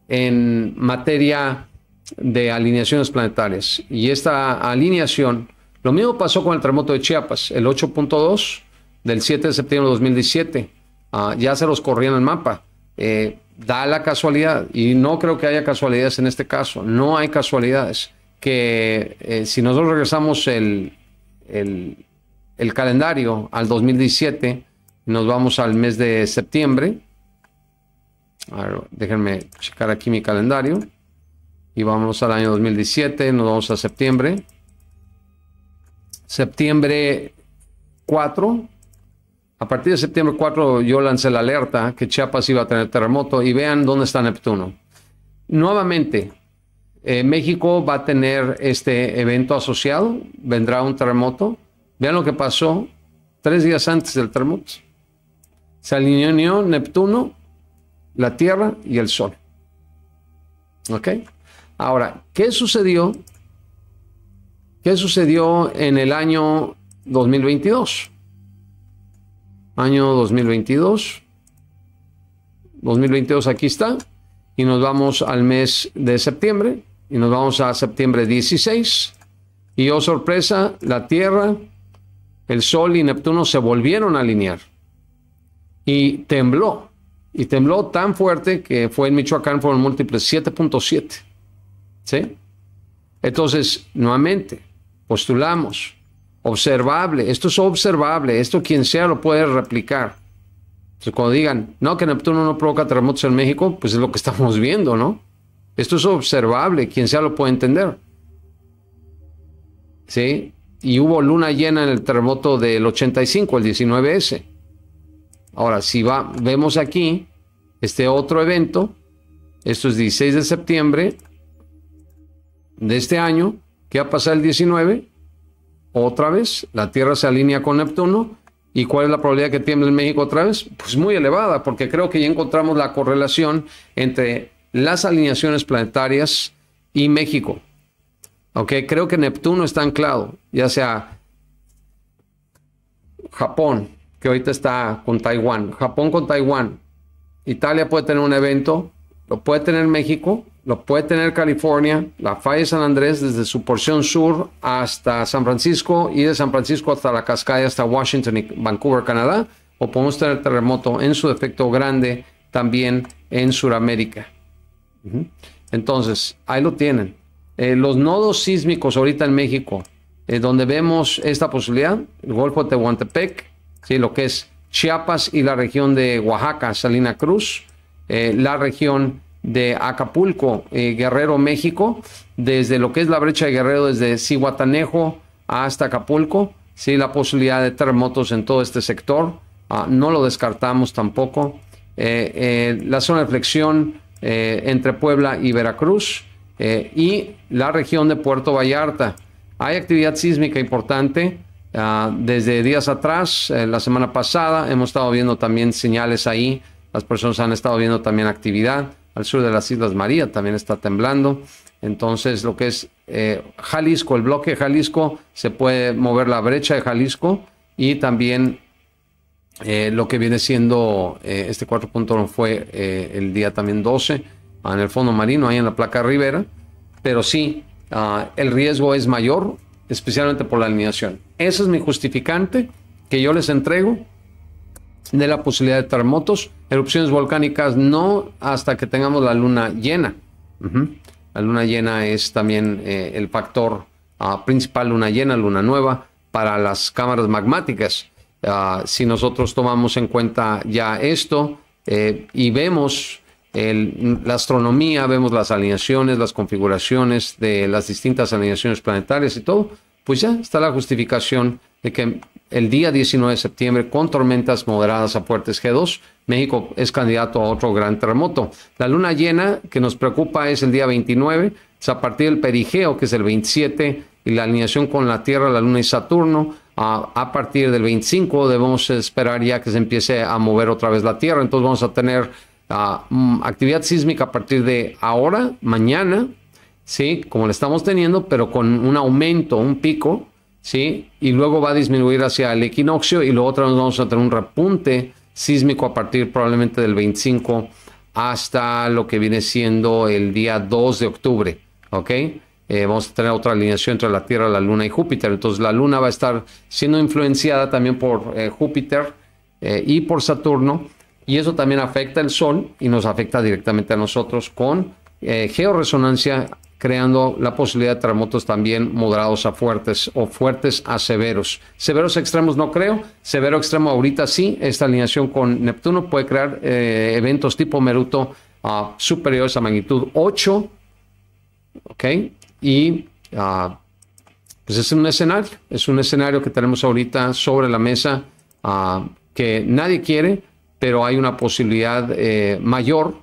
A: en materia de alineaciones planetarias. Y esta alineación, lo mismo pasó con el terremoto de Chiapas, el 8.2 del 7 de septiembre de 2017. Ah, ya se los corría en el mapa. Eh, da la casualidad, y no creo que haya casualidades en este caso, no hay casualidades, que eh, si nosotros regresamos el, el, calendario al 2017, nos vamos al mes de septiembre. déjenme checar aquí mi calendario. Y vamos al año 2017, nos vamos a septiembre. Septiembre 4. A partir de septiembre 4 yo lancé la alerta que Chiapas iba a tener terremoto y vean dónde está Neptuno. Nuevamente, eh, México va a tener este evento asociado, vendrá un terremoto. Vean lo que pasó tres días antes del terremoto. Se alineó Neptuno, la Tierra y el Sol. ¿Ok? Ahora, ¿qué sucedió? ¿Qué sucedió en el año 2022? Año 2022. 2022 aquí está. Y nos vamos al mes de septiembre. Y nos vamos a septiembre 16. Y oh sorpresa, la Tierra, el Sol y Neptuno se volvieron a alinear. Y tembló. Y tembló tan fuerte que fue en Michoacán, por múltiples 7.7. ¿Sí? Entonces, nuevamente, postulamos, observable, esto es observable, esto quien sea lo puede replicar. Entonces, cuando digan, no, que Neptuno no provoca terremotos en México, pues es lo que estamos viendo, ¿no? Esto es observable, quien sea lo puede entender. ¿Sí? Y hubo luna llena en el terremoto del 85, el 19S. Ahora, si va, vemos aquí este otro evento, esto es 16 de septiembre, de este año, ¿qué va a pasar el 19? Otra vez, la Tierra se alinea con Neptuno. ¿Y cuál es la probabilidad que tiemble en México otra vez? Pues muy elevada, porque creo que ya encontramos la correlación entre las alineaciones planetarias y México. ¿Ok? Creo que Neptuno está anclado, ya sea Japón, que ahorita está con Taiwán, Japón con Taiwán, Italia puede tener un evento, lo puede tener México, lo puede tener California, la falla de San Andrés desde su porción sur hasta San Francisco y de San Francisco hasta la cascada hasta Washington y Vancouver, Canadá, o podemos tener terremoto en su efecto grande también en Sudamérica. Entonces, ahí lo tienen. Eh, los nodos sísmicos ahorita en México, eh, donde vemos esta posibilidad, el Golfo de Tehuantepec, ¿sí? lo que es Chiapas y la región de Oaxaca, Salina Cruz, eh, la región de Acapulco, eh, Guerrero, México, desde lo que es la brecha de Guerrero, desde Cihuatanejo hasta Acapulco. Sí, la posibilidad de terremotos en todo este sector. Ah, no lo descartamos tampoco. Eh, eh, la zona de flexión entre Puebla y Veracruz y la región de Puerto Vallarta. Hay actividad sísmica importante. Ah, desde días atrás, la semana pasada, hemos estado viendo también señales ahí. Las personas han estado viendo también actividad al sur de las Islas María también está temblando. Entonces, lo que es eh, Jalisco, el bloque de Jalisco, se puede mover la brecha de Jalisco y también eh, lo que viene siendo eh, este 4.1 fue el día también 12 en el fondo marino, ahí en la placa Rivera. Pero sí, ah, el riesgo es mayor, especialmente por la alineación. Ese es mi justificante que yo les entrego de la posibilidad de terremotos. Erupciones volcánicas no hasta que tengamos la luna llena. La luna llena es también eh, el factor ah, principal, luna llena, luna nueva, para las cámaras magmáticas. Ah, si nosotros tomamos en cuenta ya esto eh, y vemos la astronomía, vemos las alineaciones, las configuraciones de las distintas alineaciones planetarias y todo, pues ya está la justificación de que el día 19 de septiembre con tormentas moderadas a fuertes G2. México es candidato a otro gran terremoto. La luna llena que nos preocupa es el día 29, es a partir del perigeo, que es el 27, y la alineación con la Tierra, la Luna y Saturno. A, partir del 25 debemos esperar ya que se empiece a mover otra vez la Tierra. Entonces vamos a tener ah, mm, actividad sísmica a partir de ahora, mañana, ¿sí? Como la estamos teniendo, pero con un aumento, un pico ¿sí? Y luego va a disminuir hacia el equinoccio y luego vamos a tener un repunte sísmico a partir probablemente del 25 hasta lo que viene siendo el día 2 de octubre, ¿ok? Eh, vamos a tener otra alineación entre la Tierra, la Luna y Júpiter. Entonces la Luna va a estar siendo influenciada también por eh, Júpiter eh, y por Saturno. Y eso también afecta al Sol y nos afecta directamente a nosotros con georresonancia creando la posibilidad de terremotos también moderados a fuertes o fuertes a severos. Severos extremos no creo, severo extremo ahorita sí, esta alineación con Neptuno puede crear eh, eventos tipo Meruto ah, superiores a magnitud 8, ¿ok? Y ah, pues es un escenario, es un escenario que tenemos ahorita sobre la mesa ah, que nadie quiere, pero hay una posibilidad eh, mayor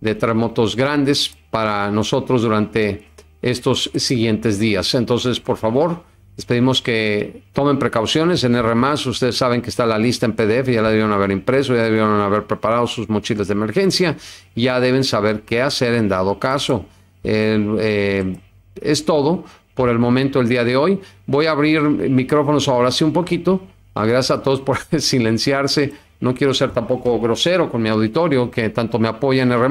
A: de terremotos grandes para nosotros durante estos siguientes días. Entonces, por favor, les pedimos que tomen precauciones. En R, ustedes saben que está la lista en PDF, ya la debieron haber impreso, ya debieron haber preparado sus mochilas de emergencia, ya deben saber qué hacer en dado caso. Eh, es todo por el momento el día de hoy. Voy a abrir micrófonos ahora sí un poquito. Ah, gracias a todos por silenciarse. No quiero ser tampoco grosero con mi auditorio que tanto me apoya en R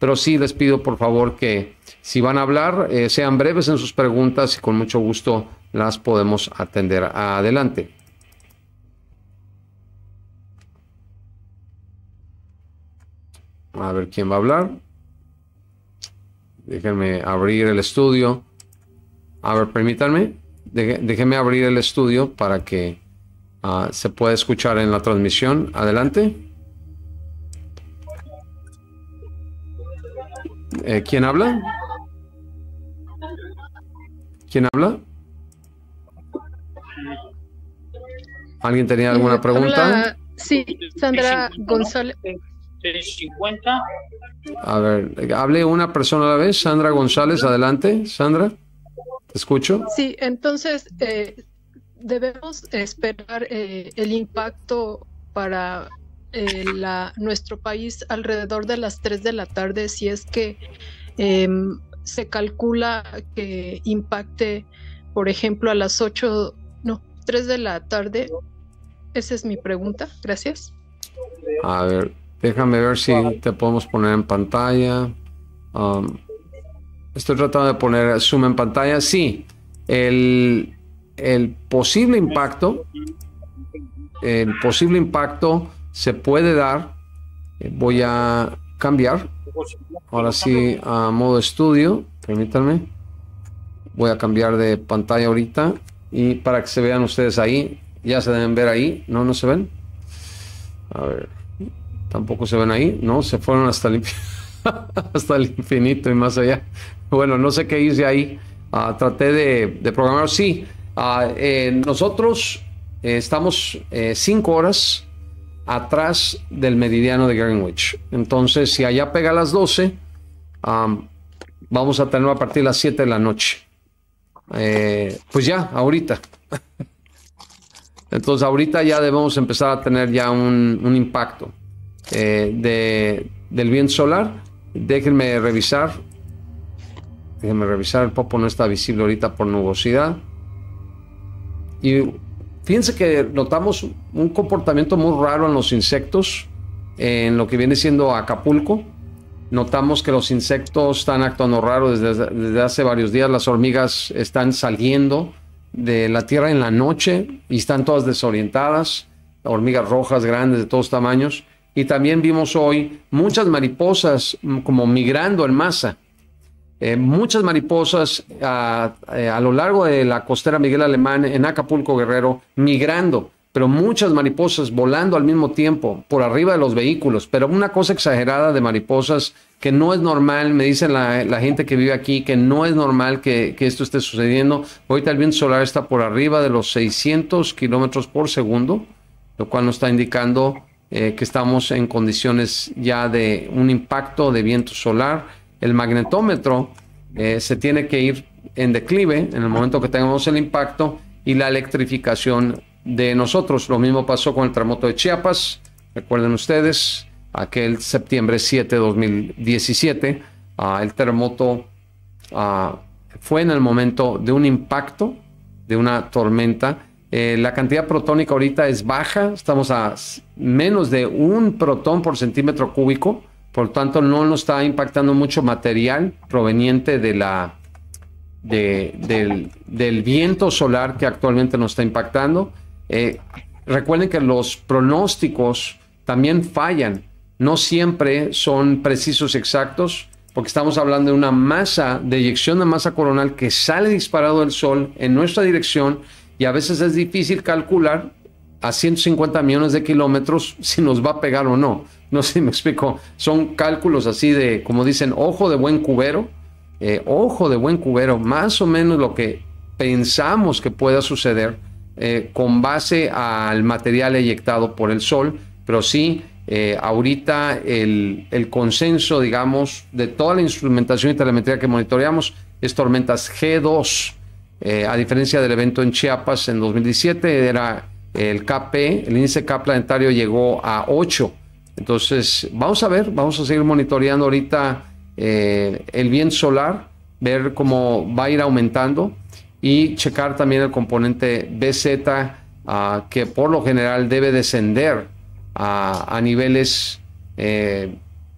A: pero sí les pido por favor que si van a hablar eh, sean breves en sus preguntas y con mucho gusto las podemos atender. Adelante. A ver quién va a hablar. Déjenme abrir el estudio. A ver, permítanme. Déjenme abrir el estudio para que ah, se pueda escuchar en la transmisión. Adelante. Eh, ¿Quién habla? ¿Quién habla? ¿Alguien tenía alguna pregunta? Sí, Sandra González. A ver, hable una persona a la vez. Sandra González, adelante. Sandra, te escucho. Sí, entonces eh, debemos esperar eh, el impacto para eh, nuestro país alrededor de las 3 de la tarde, si es que em, se calcula que impacte, por ejemplo, a las 8, no, 3 de la tarde. Esa es mi pregunta, gracias. A ver, déjame ver si te podemos poner en pantalla. Um, estoy tratando de poner zoom en pantalla. Sí, el, el posible impacto, el posible impacto se puede dar, eh, voy a cambiar, ahora sí a modo estudio, permítanme, voy a cambiar de pantalla ahorita y para que se vean ustedes ahí, ya se deben ver ahí, no, no se ven, a ver, tampoco se ven ahí, no, se fueron hasta el, hasta el infinito y más allá, bueno, no sé qué hice ahí, ah, traté de, programar, sí, ah, eh, nosotros eh, estamos cinco horas, atrás del meridiano de Greenwich. Entonces, si allá pega las 12, vamos a tener a partir de las 7 de la noche. Eh, pues ya, ahorita. Entonces, ahorita ya debemos empezar a tener ya un, impacto eh, del viento solar. Déjenme revisar. Déjenme revisar. El popo no está visible ahorita por nubosidad. Y Fíjense que notamos un comportamiento muy raro en los insectos, en lo que viene siendo Acapulco. Notamos que los insectos están actuando raro desde, hace varios días. Las hormigas están saliendo de la tierra en la noche y están todas desorientadas. Hormigas rojas, grandes, de todos tamaños. Y también vimos hoy muchas mariposas mm, como migrando en masa eh, muchas mariposas ah, eh, a, lo largo de la costera Miguel Alemán en Acapulco Guerrero migrando, pero muchas mariposas volando al mismo tiempo por arriba de los vehículos, pero una cosa exagerada de mariposas que no es normal, me dicen la, gente que vive aquí, que no es normal que, esto esté sucediendo. Ahorita el viento solar está por arriba de los 600 kilómetros por segundo, lo cual nos está indicando eh, que estamos en condiciones ya de un impacto de viento solar el magnetómetro eh, se tiene que ir en declive en el momento que tengamos el impacto y la electrificación de nosotros. Lo mismo pasó con el terremoto de Chiapas, recuerden ustedes, aquel septiembre 7 de 2017, ah, el terremoto ah, fue en el momento de un impacto, de una tormenta. Eh, la cantidad protónica ahorita es baja, estamos a menos de un protón por centímetro cúbico. Por tanto, no nos está impactando mucho material proveniente de la, del, viento solar que actualmente nos está impactando. Eh, recuerden que los pronósticos también fallan, no siempre son precisos exactos, porque estamos hablando de una masa de eyección de masa coronal que sale disparado del Sol en nuestra dirección y a veces es difícil calcular a 150 millones de kilómetros si nos va a pegar o no. No sé si me explico. Son cálculos así de, como dicen, ojo de buen cubero. Eh, ojo de buen cubero, más o menos lo que pensamos que pueda suceder eh, con base al material eyectado por el Sol, pero sí, eh, ahorita el, el, consenso, digamos, de toda la instrumentación y telemetría que monitoreamos es tormentas G2, a diferencia del evento en Chiapas en 2017, era el KP, el índice K planetario llegó a 8, entonces, vamos a ver, vamos a seguir monitoreando ahorita eh, el viento solar, ver cómo va a ir aumentando y checar también el componente BZ, ah, que por lo general debe descender a, niveles eh,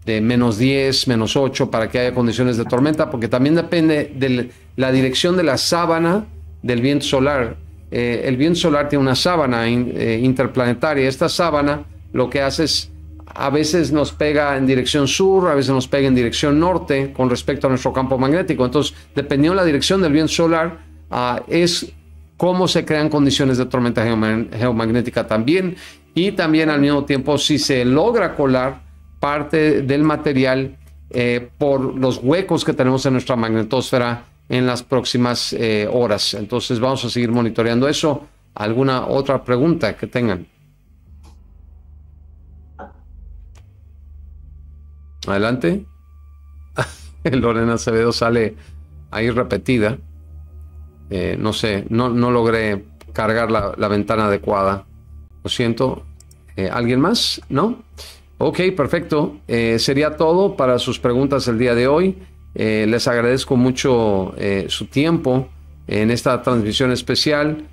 A: de menos 10, menos 8, para que haya condiciones de tormenta, porque también depende de la dirección de la sábana del viento solar. Eh, el viento solar tiene una sábana interplanetaria. Esta sábana lo que hace es a veces nos pega en dirección sur, a veces nos pega en dirección norte con respecto a nuestro campo magnético. Entonces, dependiendo de la dirección del viento solar, ah, es cómo se crean condiciones de tormenta geomagnética también. Y también al mismo tiempo, si se logra colar parte del material eh, por los huecos que tenemos en nuestra magnetosfera en las próximas eh, horas. Entonces, vamos a seguir monitoreando eso. ¿Alguna otra pregunta que tengan? Adelante. Lorena Acevedo sale ahí repetida. Eh, no sé, no, logré cargar la, ventana adecuada. Lo siento. Eh, ¿Alguien más? ¿No? Ok, perfecto. Eh, sería todo para sus preguntas el día de hoy. les agradezco mucho su tiempo en esta transmisión especial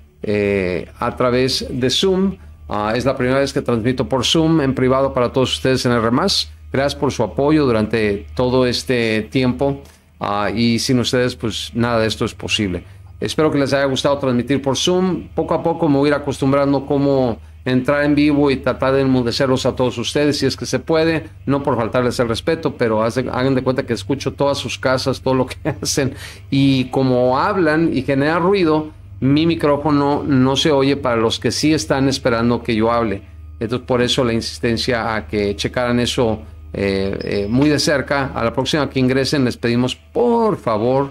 A: a través de Zoom. Ah, es la primera vez que transmito por Zoom en privado para todos ustedes en RMAS. Gracias por su apoyo durante todo este tiempo ah, y sin ustedes pues nada de esto es posible. Espero que les haya gustado transmitir por Zoom. Poco a poco me voy a ir acostumbrando cómo entrar en vivo y tratar de enmudecerlos a todos ustedes si es que se puede, no por faltarles el respeto, pero hagan de cuenta que escucho todas sus casas, todo lo que hacen y como hablan y genera ruido, mi micrófono no se oye para los que sí están esperando que yo hable. Entonces por eso la insistencia a que checaran eso eh, eh, muy de cerca. A la próxima que ingresen les pedimos por favor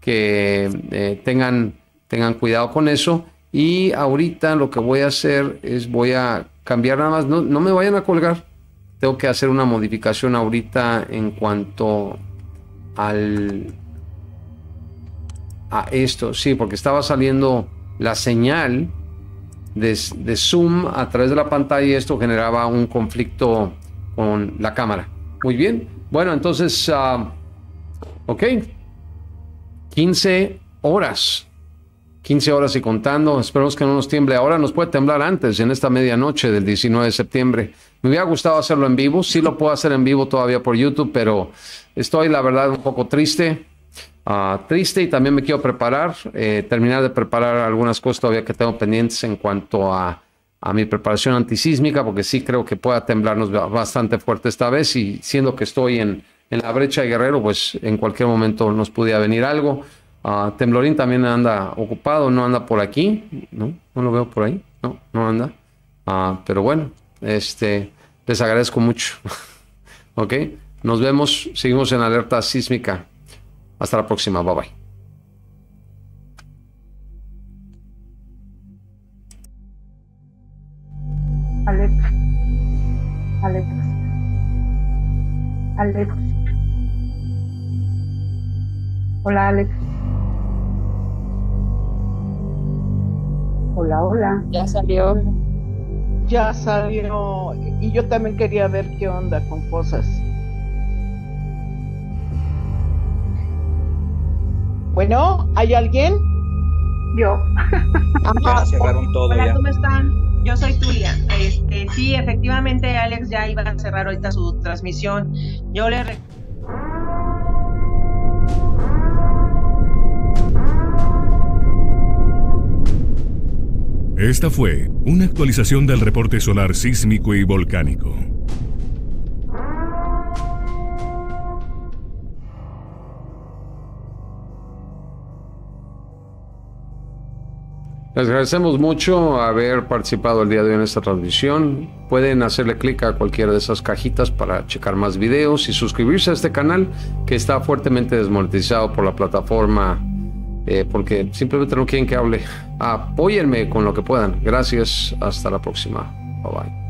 A: que eh, tengan, tengan cuidado con eso. Y ahorita lo que voy a hacer es voy a cambiar nada más. No, me vayan a colgar. Tengo que hacer una modificación ahorita en cuanto al a esto. Sí, porque estaba saliendo la señal de, de Zoom a través de la pantalla y esto generaba un conflicto con la cámara. Muy bien. Bueno, entonces, ah, ok. 15 horas. 15 horas y contando. Esperemos que no nos tiemble ahora. Nos puede temblar antes, en esta medianoche del 19 de septiembre. Me hubiera gustado hacerlo en vivo. Sí lo puedo hacer en vivo todavía por YouTube, pero estoy, la verdad, un poco triste. Ah, triste y también me quiero preparar, eh, terminar de preparar algunas cosas todavía que tengo pendientes en cuanto a a mi preparación antisísmica, porque sí creo que pueda temblarnos bastante fuerte esta vez y siendo que estoy en, la brecha de Guerrero, pues en cualquier momento nos pudiera venir algo. Ah, Temblorín también anda ocupado, no anda por aquí, ¿no? No lo veo por ahí, no, no anda. Ah, pero bueno, este, les agradezco mucho. ¿Ok? Nos vemos, seguimos en alerta sísmica. Hasta la próxima, bye bye. Alex Alex. Hola, Alex. Hola, hola. Ya salió. Ya salió. Y yo también quería ver qué onda con cosas. Bueno, ¿hay alguien? Yo. Ya todo. ¿cómo están? yo soy Tulia. Este, sí, efectivamente, Alex ya iba a cerrar ahorita su transmisión. Yo le Esta fue una actualización del reporte solar sísmico y volcánico. Les agradecemos mucho haber participado el día de hoy en esta transmisión. Pueden hacerle clic a cualquiera de esas cajitas para checar más videos y suscribirse a este canal que está fuertemente desmonetizado por la plataforma eh, porque simplemente no quieren que hable. Apóyenme con lo que puedan. Gracias. Hasta la próxima. Bye bye.